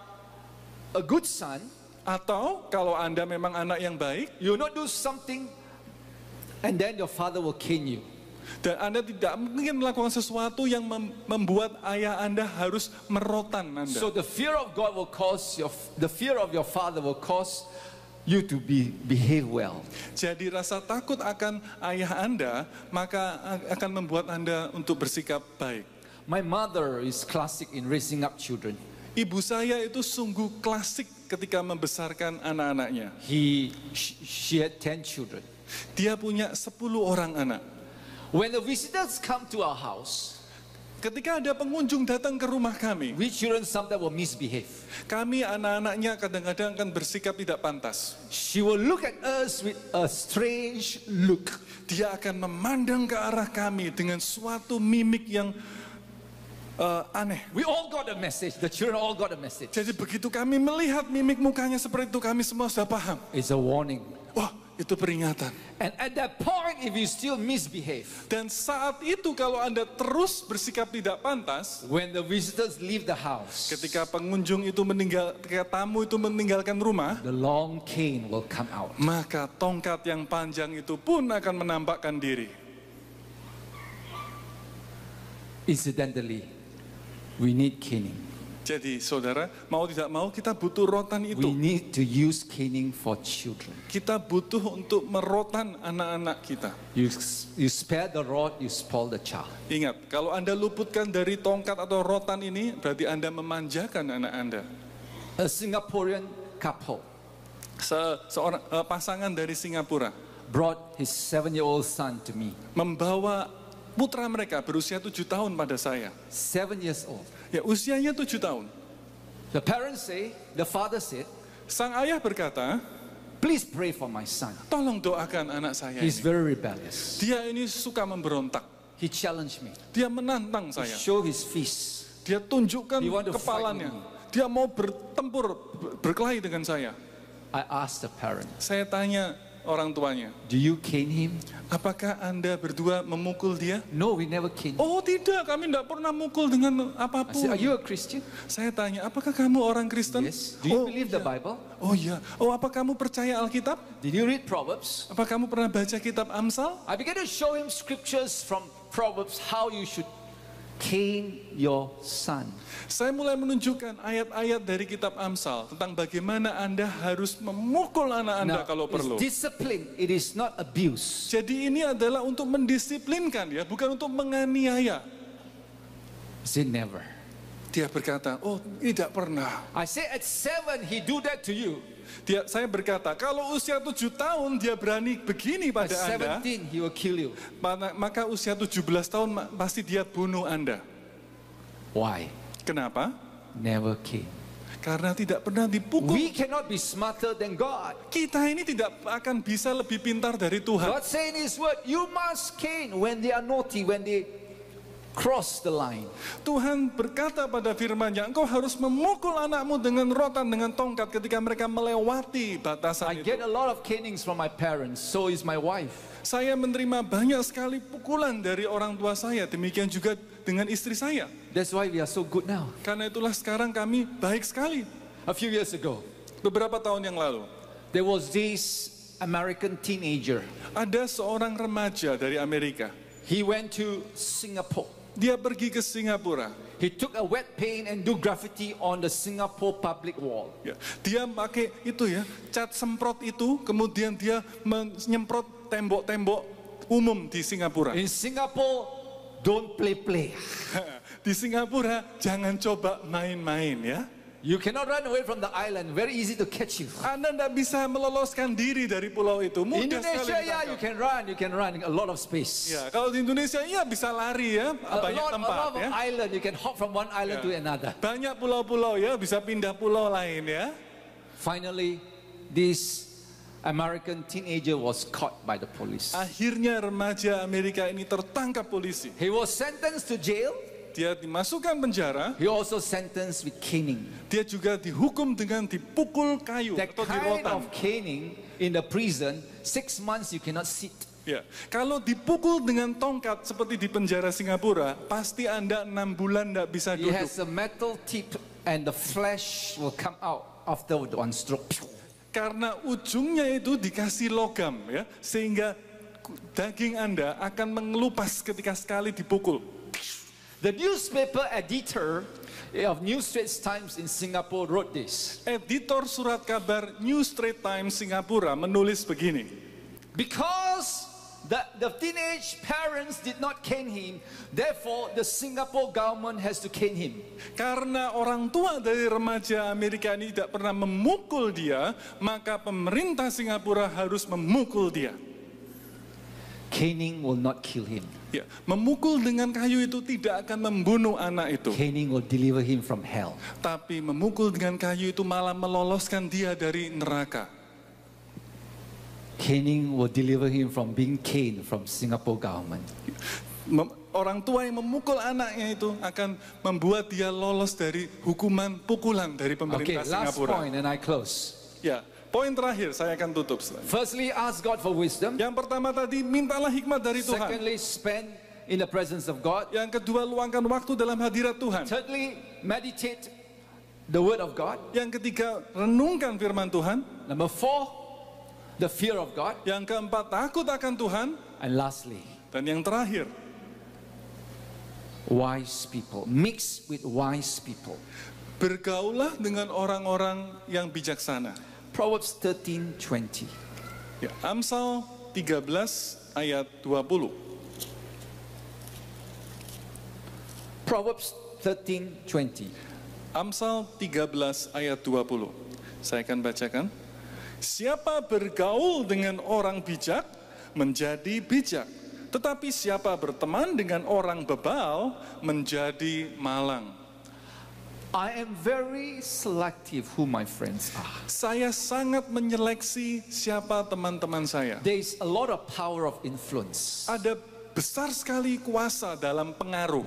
a good son, atau kalau Anda memang anak yang baik, you not do something and then your father will cane you. Dan Anda tidak mungkin melakukan sesuatu yang mem membuat ayah Anda harus merotan Anda. So the fear of God will cause your the fear of your father will cause you to be behave well. Jadi rasa takut akan ayah Anda maka akan membuat Anda untuk bersikap baik. My mother is classic in raising up children. Ibu saya itu sungguh klasik ketika membesarkan anak-anaknya. He she had ten children. Dia punya 10 orang anak. When the visitors come to our house, Ketika ada pengunjung datang ke rumah kami, we children sometimes will misbehave. Kami anak-anaknya kadang-kadang akan bersikap tidak pantas. She will look at us with a strange look. Dia akan memandang ke arah kami dengan suatu mimik yang uh, aneh. We all got a message. The children all got a message. Jadi begitu kami melihat mimik mukanya seperti itu, kami semua sudah paham. It's a warning. Wah, itu peringatan. And at that point, if you still misbehave, dan saat itu kalau anda terus bersikap tidak pantas, when the visitors leave the house, ketika pengunjung itu meninggal, ketika tamu itu meninggalkan rumah, the long cane will come out. Maka tongkat yang panjang itu pun akan menampakkan diri. Incidentally, We need caning. Jadi saudara, mau tidak mau kita butuh rotan itu. We need to use caning for children. Kita butuh untuk merotan anak-anak kita. You, you spare the rod, you spoil the child. Ingat, kalau Anda luputkan dari tongkat atau rotan ini, berarti Anda memanjakan anak Anda. A Singaporean couple. Se seorang uh, pasangan dari Singapura brought his seven-year-old son to me. Membawa putra mereka berusia tujuh tahun pada saya. Seven years old. Ya usianya tujuh tahun. The parents say, the father said, sang ayah berkata, Please pray for my son. Tolong doakan anak saya. He's ini. very rebellious. Dia ini suka memberontak. He challenged me. Dia menantang saya. He show his fist. Dia tunjukkan He kepalanya. Dia mau bertempur, berkelahi dengan saya. I asked the parent. Saya tanya orang tuanya. Do you cane him? Apakah Anda berdua memukul dia? No, we never cane. Oh, tidak, kami tidak pernah mukul dengan apapun. said, Are you a Christian? Saya tanya, apakah kamu orang Kristen? Yes. Do you oh, believe yeah. the Bible? Oh ya. Yeah. Oh, apa kamu percaya Alkitab? Did you read Proverbs? Apa kamu pernah baca kitab Amsal? I began to show him scriptures from Proverbs how you should Cain your son. Saya mulai menunjukkan ayat-ayat dari kitab Amsal tentang bagaimana Anda harus memukul anak Anda Now, kalau perlu. Discipline, it is not abuse. Jadi ini adalah untuk mendisiplinkan ya, bukan untuk menganiaya. Say never. Dia berkata, oh tidak pernah. I say at seven he do that to you. Dia, saya berkata, kalau usia tujuh tahun dia berani begini pada at Anda, 17, he will kill you. maka usia tujuh belas tahun pasti dia bunuh Anda. Why? Kenapa? Never came. Karena tidak pernah dipukul. We cannot be smarter than God. Kita ini tidak akan bisa lebih pintar dari Tuhan. God saying His word, you must cane when they are naughty, when they cross the line. Tuhan berkata pada firman-Nya, engkau harus memukul anakmu dengan rotan dengan tongkat ketika mereka melewati batasan I itu. get a lot of canings from my parents, so is my wife. Saya menerima banyak sekali pukulan dari orang tua saya, demikian juga dengan istri saya. That's why we are so good now. Karena itulah sekarang kami baik sekali. A few years ago, beberapa tahun yang lalu, there was this American teenager. Ada seorang remaja dari Amerika. He went to Singapore. Dia pergi ke Singapura. He took a wet paint and do graffiti on the Singapore public wall. Ya, dia pakai itu ya, cat semprot itu, kemudian dia menyemprot tembok-tembok umum di Singapura. In Singapore, don't play play. <laughs> di Singapura jangan coba main-main ya. You cannot run away from the island. Very easy to catch you. Anda tidak bisa meloloskan diri dari pulau itu. Mudah Indonesia ya, yeah, you can run, you can run a lot of space. Ya, yeah, kalau di Indonesia ya bisa lari ya, a banyak lot, tempat a lot of ya. island, you can hop from one island yeah. to another. Banyak pulau-pulau ya, bisa pindah pulau lain ya. Finally, this American teenager was caught by the police. Akhirnya remaja Amerika ini tertangkap polisi. He was sentenced to jail. Dia dimasukkan penjara. He also sentenced with caning. Dia juga dihukum dengan dipukul kayu That atau dirotan. That kind of caning in the prison, six months you cannot sit. Ya, kalau dipukul dengan tongkat seperti di penjara Singapura, pasti anda enam bulan tidak bisa duduk. It has a metal tip and the flesh will come out after one stroke. Karena ujungnya itu dikasih logam ya, sehingga daging anda akan mengelupas ketika sekali dipukul. The newspaper editor of New Straits Times in Singapore wrote this. Editor surat kabar New Straits Times Singapura menulis begini. Because the, the teenage parents did not cane him, therefore the Singapore government has to cane him. Karena orang tua dari remaja Amerika ini tidak pernah memukul dia, maka pemerintah Singapura harus memukul dia. Caning will not kill him. Ya, memukul dengan kayu itu tidak akan membunuh anak itu. Caning will deliver him from hell. Tapi memukul dengan kayu itu malah meloloskan dia dari neraka. Caning will deliver him from being caned from Singapore government. Mem orang tua yang memukul anaknya itu akan membuat dia lolos dari hukuman pukulan dari pemerintah okay, Singapura. last point and I close. Ya, Poin terakhir saya akan tutup. Firstly, ask God for wisdom. Yang pertama tadi mintalah hikmat dari Tuhan. Secondly, spend in the presence of God. Yang kedua luangkan waktu dalam hadirat Tuhan. Thirdly, meditate the word of God. Yang ketiga renungkan firman Tuhan. Number four, the fear of God. Yang keempat takut akan Tuhan. And lastly, dan yang terakhir wise people, mix with wise people. Bergaulah dengan orang-orang yang bijaksana. Proverbs 13:20. Ya, Amsal 13 ayat 20. Proverbs 13:20. Amsal 13 ayat 20. Saya akan bacakan. Siapa bergaul dengan orang bijak menjadi bijak, tetapi siapa berteman dengan orang bebal menjadi malang. I am very selective who my friends are. Saya sangat menyeleksi siapa teman-teman saya. There is a lot of power of influence. Ada besar sekali kuasa dalam pengaruh.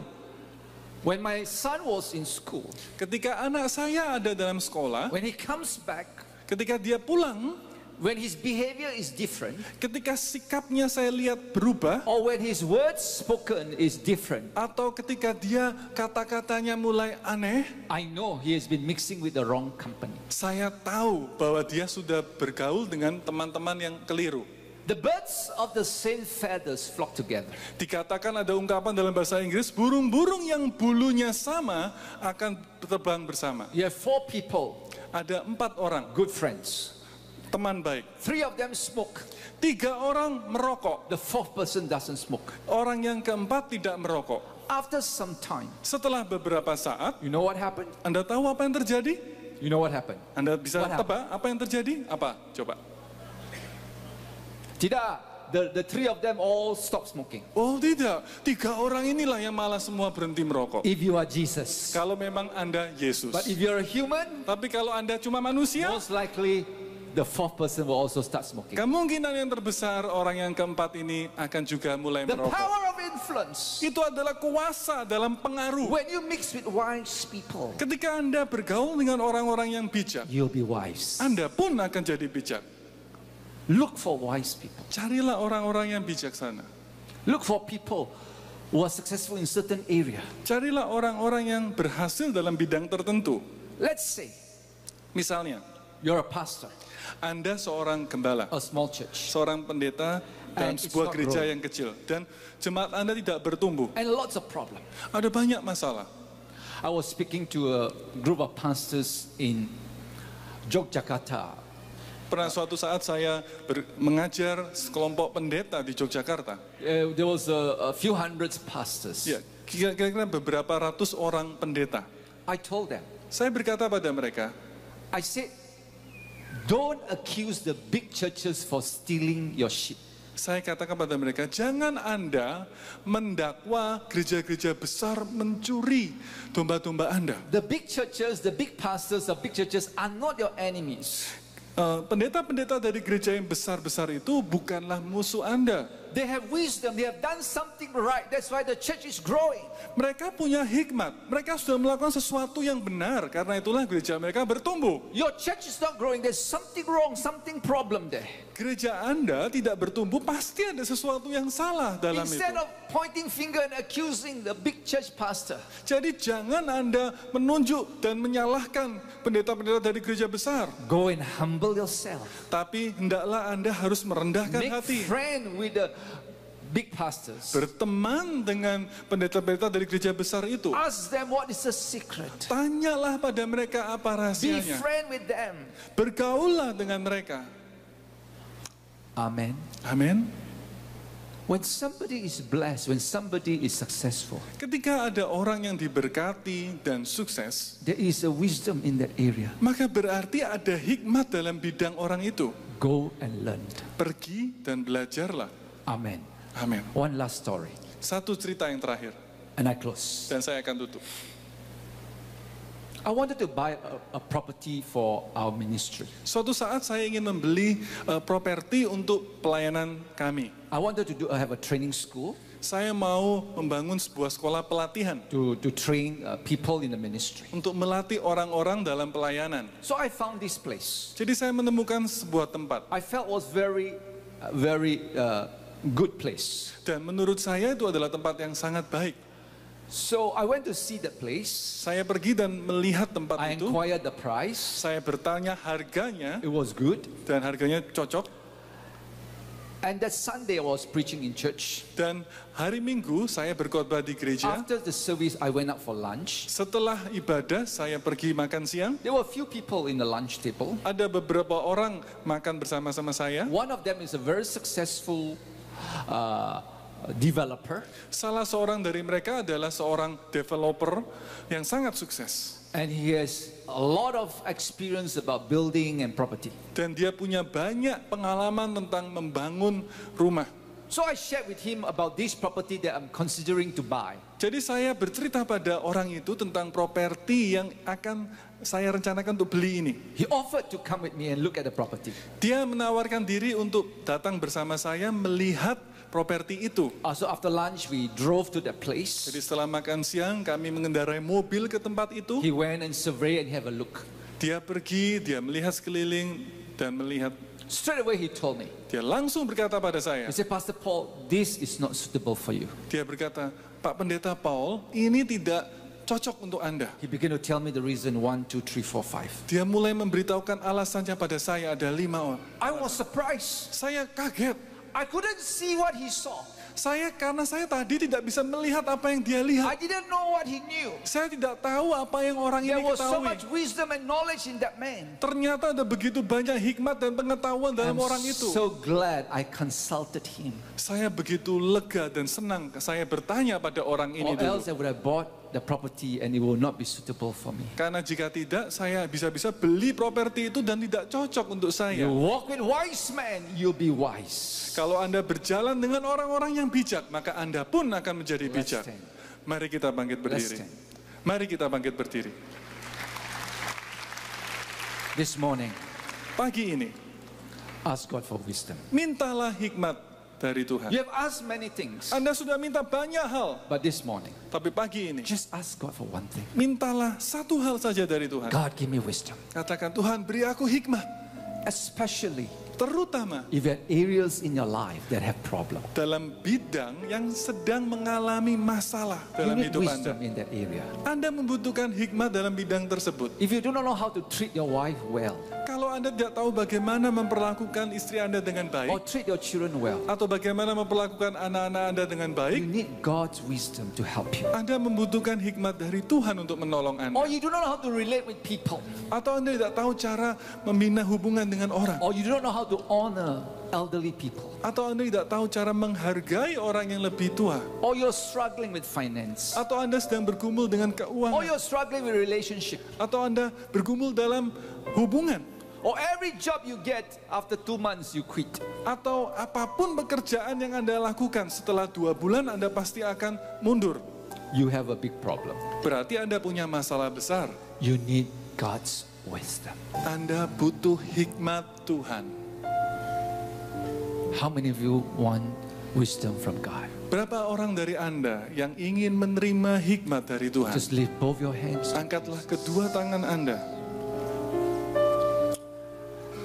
When my son was in school, ketika anak saya ada dalam sekolah, when he comes back, ketika dia pulang, When his behavior is different, ketika sikapnya saya lihat berubah, or when his words spoken is different, atau ketika dia kata-katanya mulai aneh, I know he has been mixing with the wrong company. Saya tahu bahwa dia sudah bergaul dengan teman-teman yang keliru. The birds of the same feathers flock together. Dikatakan ada ungkapan dalam bahasa Inggris, burung-burung yang bulunya sama akan terbang bersama. You have four people. Ada empat orang. Good friends teman baik. Three of them smoke. Tiga orang merokok. The fourth person doesn't smoke. Orang yang keempat tidak merokok. After some time. Setelah beberapa saat. You know what happened? Anda tahu apa yang terjadi? You know what happened? Anda bisa what tebak happened? apa yang terjadi? Apa? Coba. Tidak. The, the three of them all stop smoking. Oh tidak, tiga orang inilah yang malah semua berhenti merokok. If you are Jesus. Kalau memang Anda Yesus. But if you are a human. Tapi kalau Anda cuma manusia. Most likely the fourth person will also start smoking. Kemungkinan yang terbesar orang yang keempat ini akan juga mulai merokok. The power of influence. Itu adalah kuasa dalam pengaruh. When you mix with wise people. Ketika Anda bergaul dengan orang-orang yang bijak, you'll be wise. Anda pun akan jadi bijak. Look for wise people. Carilah orang-orang yang bijaksana. Look for people who are successful in certain area. Carilah orang-orang yang berhasil dalam bidang tertentu. Let's say, misalnya, You're a pastor. Anda seorang gembala. A small church. Seorang pendeta dalam sebuah gereja growing. yang kecil dan jemaat Anda tidak bertumbuh. And lots of problem. Ada banyak masalah. I was speaking to a group of pastors in Yogyakarta. Pernah suatu saat saya ber, mengajar sekelompok pendeta di Yogyakarta. Uh, there was a, a few hundreds pastors. Ya, kira-kira beberapa ratus orang pendeta. I told them. Saya berkata pada mereka. I said Don't accuse the big churches for stealing your sheep. Saya katakan kepada mereka, jangan Anda mendakwa gereja-gereja besar mencuri domba-domba Anda. The big churches, the big pastors, the big churches are not your enemies. Eh, pendeta-pendeta uh, pendeta -pendeta dari gereja yang besar-besar itu bukanlah musuh Anda. They have wisdom, they have done something right. That's why the church is growing. Mereka punya hikmat. Mereka sudah melakukan sesuatu yang benar. Karena itulah gereja mereka bertumbuh. Your church is not growing. There's something wrong, something problem there. Gereja Anda tidak bertumbuh, pasti ada sesuatu yang salah dalam Instead itu. Of pointing finger and accusing the big church pastor. Jadi jangan Anda menunjuk dan menyalahkan pendeta-pendeta dari gereja besar. Go and humble yourself. Tapi hendaklah Anda harus merendahkan Make hati. friend with the big pastors. Berteman dengan pendeta-pendeta dari gereja besar itu. Ask them what is the secret. Tanyalah pada mereka apa rahasianya. Be friend with them. Bergaullah dengan mereka. Amen. Amen. When somebody is blessed, when somebody is successful, ketika ada orang yang diberkati dan sukses, there is a wisdom in that area. Maka berarti ada hikmat dalam bidang orang itu. Go and learn. Pergi dan belajarlah. Amen. Amin. One last story. Satu cerita yang terakhir. And I close. Dan saya akan tutup. I wanted to buy a, a property for our ministry. Suatu saat saya ingin membeli uh, properti untuk pelayanan kami. I wanted to do, uh, have a training school. Saya mau membangun sebuah sekolah pelatihan. To, to train uh, people in the ministry. Untuk melatih orang-orang dalam pelayanan. So I found this place. Jadi saya menemukan sebuah tempat. I felt was very, uh, very uh, good place. Dan menurut saya itu adalah tempat yang sangat baik. So I went to see that place. Saya pergi dan melihat tempat I itu. I inquired the price. Saya bertanya harganya. It was good. Dan harganya cocok. And that Sunday I was preaching in church. Dan hari Minggu saya berkhotbah di gereja. After the service I went out for lunch. Setelah ibadah saya pergi makan siang. There were few people in the lunch table. Ada beberapa orang makan bersama-sama saya. One of them is a very successful Uh, developer. Salah seorang dari mereka adalah seorang developer yang sangat sukses. And he has a lot of experience about building and property. Dan dia punya banyak pengalaman tentang membangun rumah. So I shared with him about this property that I'm considering to buy. Jadi saya bercerita pada orang itu tentang properti yang akan saya rencanakan untuk beli ini. He offered to come with me and look at the property. Dia menawarkan diri untuk datang bersama saya melihat properti itu. Also ah, after lunch we drove to that place. Jadi setelah makan siang kami mengendarai mobil ke tempat itu. He went and surveyed and have a look. Dia pergi, dia melihat sekeliling dan melihat Straight away he told me. Dia langsung berkata pada saya. He said, Pastor Paul, this is not suitable for you. Dia berkata, Pak Pendeta Paul, ini tidak cocok untuk Anda. He began to tell me the reason one, two, three, four, five. Dia mulai memberitahukan alasannya pada saya ada lima orang. I was surprised. Saya kaget. I couldn't see what he saw. Saya karena saya tadi tidak bisa melihat apa yang dia lihat. I didn't know what he knew. Saya tidak tahu apa yang orang There ini ketahui. There was so much wisdom and knowledge in that man. Ternyata ada begitu banyak hikmat dan pengetahuan dalam I'm orang itu. so glad I consulted him. Saya begitu lega dan senang saya bertanya pada orang ini Or dulu. else I would have bought the property and it will not be suitable for me. Karena jika tidak, saya bisa-bisa beli properti itu dan tidak cocok untuk saya. You walk with wise men, you'll be wise. Kalau Anda berjalan dengan orang-orang yang bijak, maka Anda pun akan menjadi bijak. Mari kita bangkit berdiri. Mari kita bangkit berdiri. This morning, pagi ini, ask God for wisdom. Mintalah hikmat dari Tuhan. You have asked many things. Anda sudah minta banyak hal. But this morning, tapi pagi ini, just ask God for one thing. Mintalah satu hal saja dari Tuhan. God give me wisdom. Katakan Tuhan beri aku hikmah. Especially Terutama even areas in your life that have problem. Dalam bidang yang sedang mengalami masalah dalam hidup Anda. In that area. Anda membutuhkan hikmat dalam bidang tersebut. If you do not know how to treat your wife well. Kalau Anda tidak tahu bagaimana memperlakukan istri Anda dengan baik. Or treat your children well. Atau bagaimana memperlakukan anak-anak Anda dengan baik. You need God's wisdom to help you. Anda membutuhkan hikmat dari Tuhan untuk menolong Anda. Or you do not know how to relate with people. Atau Anda tidak tahu cara membina hubungan dengan orang. Or you do not know how how to honor elderly people. Atau Anda tidak tahu cara menghargai orang yang lebih tua. Or you're struggling with finance. Atau Anda sedang bergumul dengan keuangan. Or you're struggling with relationship. Atau Anda bergumul dalam hubungan. Or every job you get after two months you quit. Atau apapun pekerjaan yang Anda lakukan setelah dua bulan Anda pasti akan mundur. You have a big problem. Berarti Anda punya masalah besar. You need God's wisdom. Anda butuh hikmat Tuhan. How many of you want wisdom from God? Berapa orang dari Anda yang ingin menerima hikmat dari Tuhan? Just lift both your hands. Angkatlah kedua tangan Anda.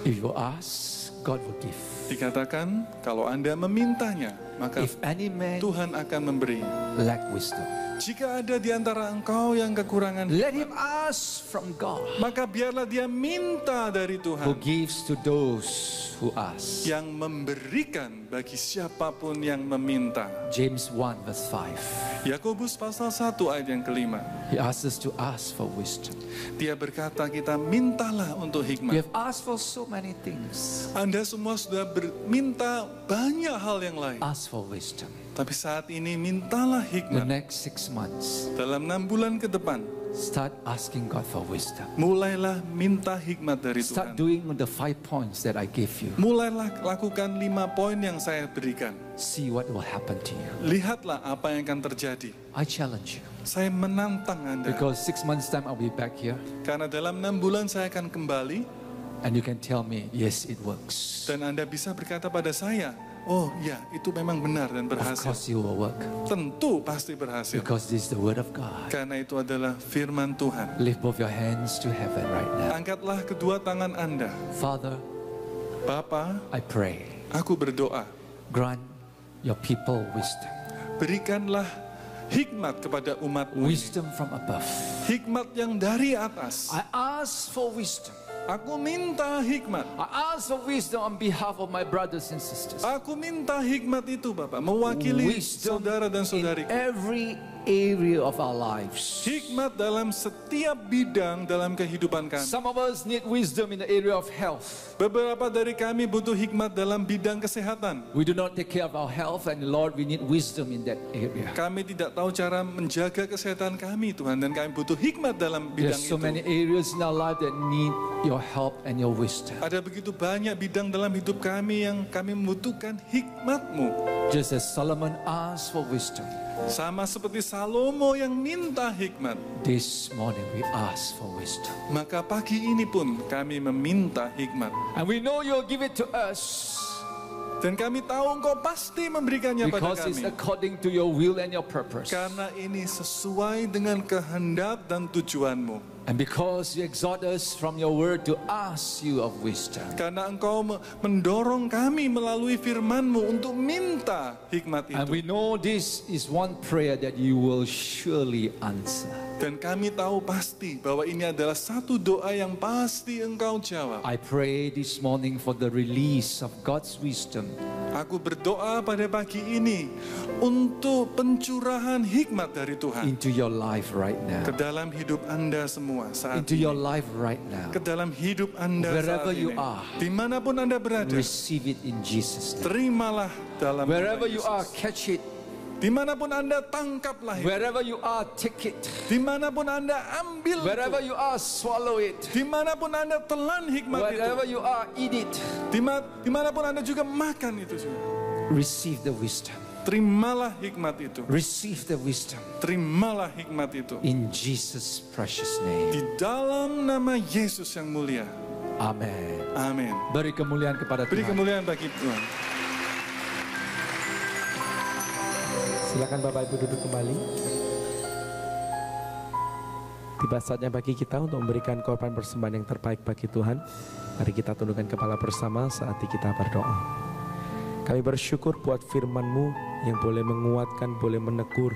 If you ask, God will give. Dikatakan kalau Anda memintanya, maka If any man Tuhan akan memberi. Lack wisdom. Jika ada di antara engkau yang kekurangan, let him ask from God. Maka biarlah dia minta dari Tuhan. Who gives to those who ask. Yang memberikan bagi siapapun yang meminta. James 1 verse 5. Yakobus pasal 1 ayat yang kelima. He asks us to ask for wisdom. Dia berkata kita mintalah untuk hikmat. We have asked for so many things. Anda semua sudah berminta banyak hal yang lain. Ask for wisdom. Tapi saat ini mintalah hikmat. The next six months. Dalam enam bulan ke depan. Start asking God for wisdom. Mulailah minta hikmat dari Tuhan. Start doing the five points that I gave you. Mulailah lakukan lima poin yang saya berikan. See what will happen to you. Lihatlah apa yang akan terjadi. I challenge you. Saya menantang Anda. Because six months time I'll be back here. Karena dalam enam bulan saya akan kembali. And you can tell me, yes, it works. Dan Anda bisa berkata pada saya, Oh ya, itu memang benar dan berhasil. Of course you will work. Tentu pasti berhasil. Because this is the word of God. Karena itu adalah firman Tuhan. Lift both your hands to heaven right now. Angkatlah kedua tangan Anda. Father, Bapa, I pray. Aku berdoa. Grant your people wisdom. Berikanlah hikmat kepada umat Wisdom from above. Hikmat yang dari atas. I ask for wisdom. Aku minta hikmat. I ask for wisdom on behalf of my brothers and sisters. Aku minta hikmat itu Bapak mewakili wisdom saudara dan saudariku. every area of our lives. Hikmat dalam setiap bidang dalam kehidupan kami. Some of us need wisdom in the area of health. Beberapa dari kami butuh hikmat dalam bidang kesehatan. We do not take care of our health and Lord we need wisdom in that area. Kami tidak tahu cara menjaga kesehatan kami Tuhan dan kami butuh hikmat dalam bidang There's so many areas in our life that need your help and your wisdom. Ada begitu banyak bidang dalam hidup kami yang kami membutuhkan hikmatmu. Just as Solomon asked for wisdom. Sama seperti Salomo yang minta hikmat. This morning we ask for wisdom. Maka pagi ini pun kami meminta hikmat. And we know you'll give it to us. Dan kami tahu engkau pasti memberikannya Because pada kami. Because It's according to your will and your purpose. Karena ini sesuai dengan kehendak dan tujuanmu. And because you exhort us from your word to ask you of wisdom. Karena engkau mendorong kami melalui FirmanMu untuk minta hikmat itu. And we know this is one prayer that you will surely answer. Dan kami tahu pasti bahwa ini adalah satu doa yang pasti engkau jawab. I pray this morning for the release of God's wisdom. Aku berdoa pada pagi ini untuk pencurahan hikmat dari Tuhan. Into your life right now. Ke dalam hidup Anda semua semua saat into your life right now. Ke dalam hidup Anda Wherever saat ini. you are. Dimanapun Anda berada. Receive it in Jesus name. Terimalah dalam Wherever you are, catch it. Dimanapun Anda tangkaplah itu. Wherever you are, take it. Dimanapun Anda ambil Wherever you are, swallow it. Dimanapun Anda telan hikmat Wherever itu. Wherever you are, eat it. Dimanapun Anda juga makan itu. semua. Receive the wisdom. Terimalah hikmat itu. Receive the wisdom. Terimalah hikmat itu. In Jesus precious name. Di dalam nama Yesus yang mulia. Amin. Amin. Beri kemuliaan kepada Tuhan. Beri kemuliaan bagi Tuhan. Silakan Bapak Ibu duduk kembali. Tiba saatnya bagi kita untuk memberikan korban persembahan yang terbaik bagi Tuhan. Mari kita tundukkan kepala bersama saat kita berdoa. Kami bersyukur buat firman-Mu yang boleh menguatkan, boleh menegur.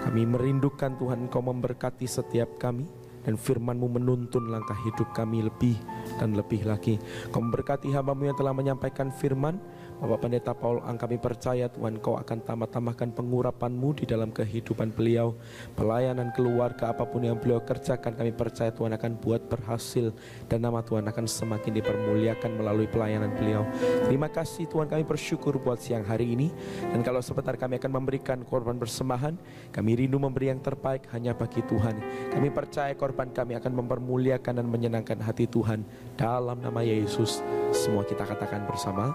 Kami merindukan Tuhan Engkau memberkati setiap kami dan firman-Mu menuntun langkah hidup kami lebih dan lebih lagi. Kau memberkati hamba-Mu yang telah menyampaikan firman, Bapak Pendeta Paul Ang kami percaya Tuhan kau akan tamat tambahkan pengurapanmu di dalam kehidupan beliau Pelayanan keluarga apapun yang beliau kerjakan kami percaya Tuhan akan buat berhasil Dan nama Tuhan akan semakin dipermuliakan melalui pelayanan beliau Terima kasih Tuhan kami bersyukur buat siang hari ini Dan kalau sebentar kami akan memberikan korban bersembahan Kami rindu memberi yang terbaik hanya bagi Tuhan Kami percaya korban kami akan mempermuliakan dan menyenangkan hati Tuhan Dalam nama Yesus semua kita katakan bersama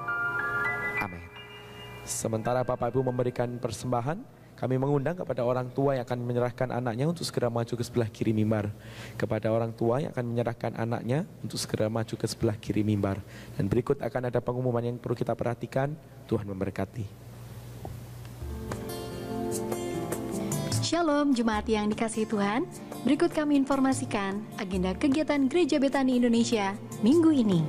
Sementara Bapak Ibu memberikan persembahan, kami mengundang kepada orang tua yang akan menyerahkan anaknya untuk segera maju ke sebelah kiri mimbar. Kepada orang tua yang akan menyerahkan anaknya untuk segera maju ke sebelah kiri mimbar. Dan berikut akan ada pengumuman yang perlu kita perhatikan. Tuhan memberkati. Shalom Jemaat yang dikasih Tuhan. Berikut kami informasikan agenda kegiatan Gereja Betani Indonesia minggu ini.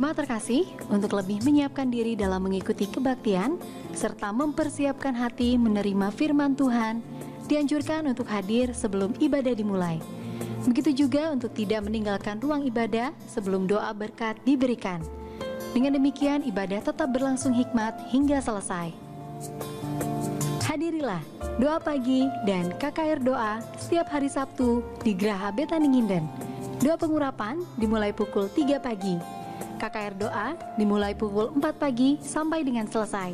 Jemaat terkasih, untuk lebih menyiapkan diri dalam mengikuti kebaktian serta mempersiapkan hati menerima firman Tuhan, dianjurkan untuk hadir sebelum ibadah dimulai. Begitu juga untuk tidak meninggalkan ruang ibadah sebelum doa berkat diberikan. Dengan demikian, ibadah tetap berlangsung hikmat hingga selesai. Hadirilah doa pagi dan KKR doa setiap hari Sabtu di Geraha Betani Doa pengurapan dimulai pukul 3 pagi KKR Doa dimulai pukul 4 pagi sampai dengan selesai.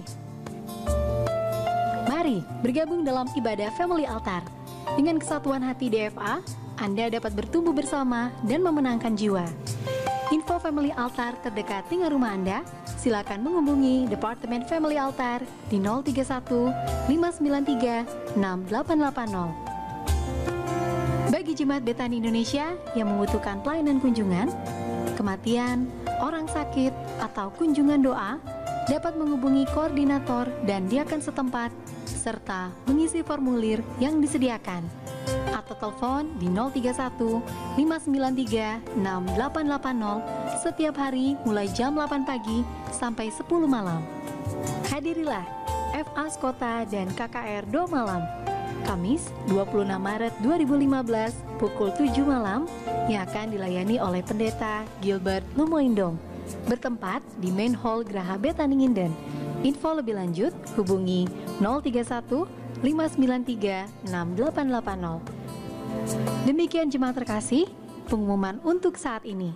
Mari bergabung dalam ibadah Family Altar. Dengan kesatuan hati DFA, Anda dapat bertumbuh bersama dan memenangkan jiwa. Info Family Altar terdekat dengan rumah Anda, silakan menghubungi Departemen Family Altar di 031 593 6880. Bagi jemaat Betani Indonesia yang membutuhkan pelayanan kunjungan, kematian, orang sakit, atau kunjungan doa dapat menghubungi koordinator dan diakan setempat serta mengisi formulir yang disediakan atau telepon di 031 593 6880 setiap hari mulai jam 8 pagi sampai 10 malam. Hadirilah FAS Kota dan KKR Do Malam Kamis 26 Maret 2015 pukul 7 malam yang akan dilayani oleh Pendeta Gilbert Lumoindong bertempat di Main Hall Graha Betaninginden. Info lebih lanjut hubungi 031 593 6880. Demikian jemaat terkasih, pengumuman untuk saat ini.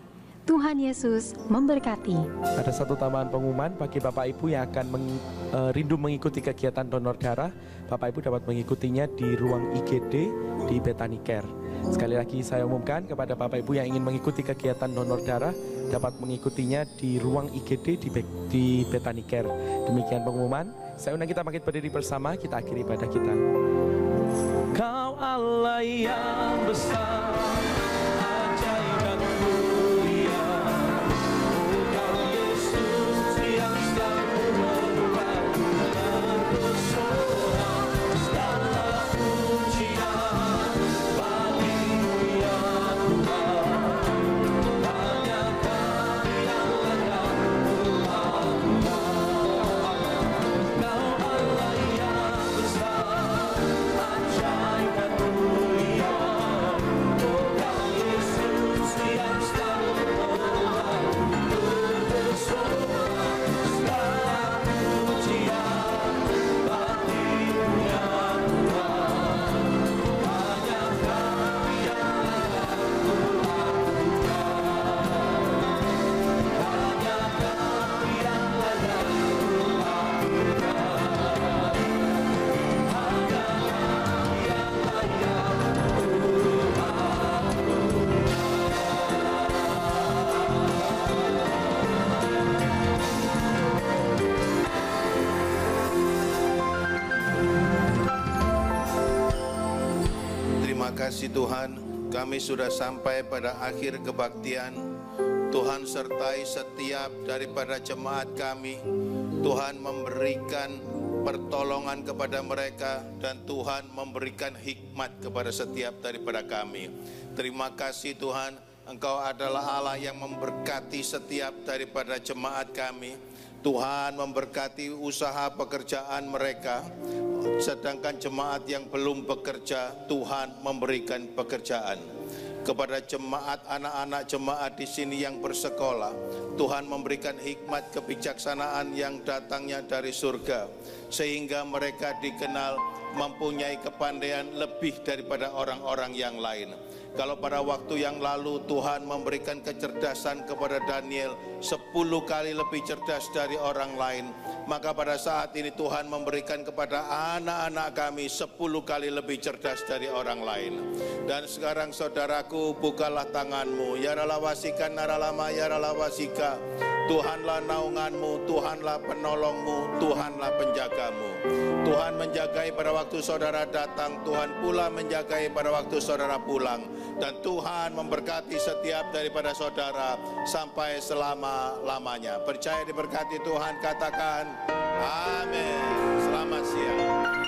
Tuhan Yesus memberkati. Ada satu tambahan pengumuman bagi Bapak Ibu yang akan meng, e, rindu mengikuti kegiatan donor darah. Bapak Ibu dapat mengikutinya di ruang IGD di Betani Care. Sekali lagi saya umumkan kepada Bapak Ibu yang ingin mengikuti kegiatan donor darah dapat mengikutinya di ruang IGD di, Be di Betani Care. Demikian pengumuman. Saya undang kita bangkit berdiri bersama, kita akhiri ibadah kita. Kau Allah yang besar. sudah sampai pada akhir kebaktian. Tuhan sertai setiap daripada jemaat kami. Tuhan memberikan pertolongan kepada mereka dan Tuhan memberikan hikmat kepada setiap daripada kami. Terima kasih Tuhan, Engkau adalah Allah yang memberkati setiap daripada jemaat kami. Tuhan memberkati usaha pekerjaan mereka, sedangkan jemaat yang belum bekerja, Tuhan memberikan pekerjaan kepada jemaat anak-anak jemaat di sini yang bersekolah. Tuhan memberikan hikmat kebijaksanaan yang datangnya dari surga sehingga mereka dikenal mempunyai kepandaian lebih daripada orang-orang yang lain. Kalau pada waktu yang lalu Tuhan memberikan kecerdasan kepada Daniel sepuluh kali lebih cerdas dari orang lain, maka pada saat ini Tuhan memberikan kepada anak-anak kami sepuluh kali lebih cerdas dari orang lain. Dan sekarang saudaraku bukalah tanganmu, ya ralawasika naralama ya ralawasika. Tuhanlah naunganmu, Tuhanlah penolongmu, Tuhanlah penjagamu. Tuhan menjagai pada waktu saudara datang, Tuhan pula menjagai pada waktu saudara pulang. Dan Tuhan memberkati setiap daripada saudara sampai selama-lamanya. Percaya diberkati Tuhan, katakan amin. Selamat siang.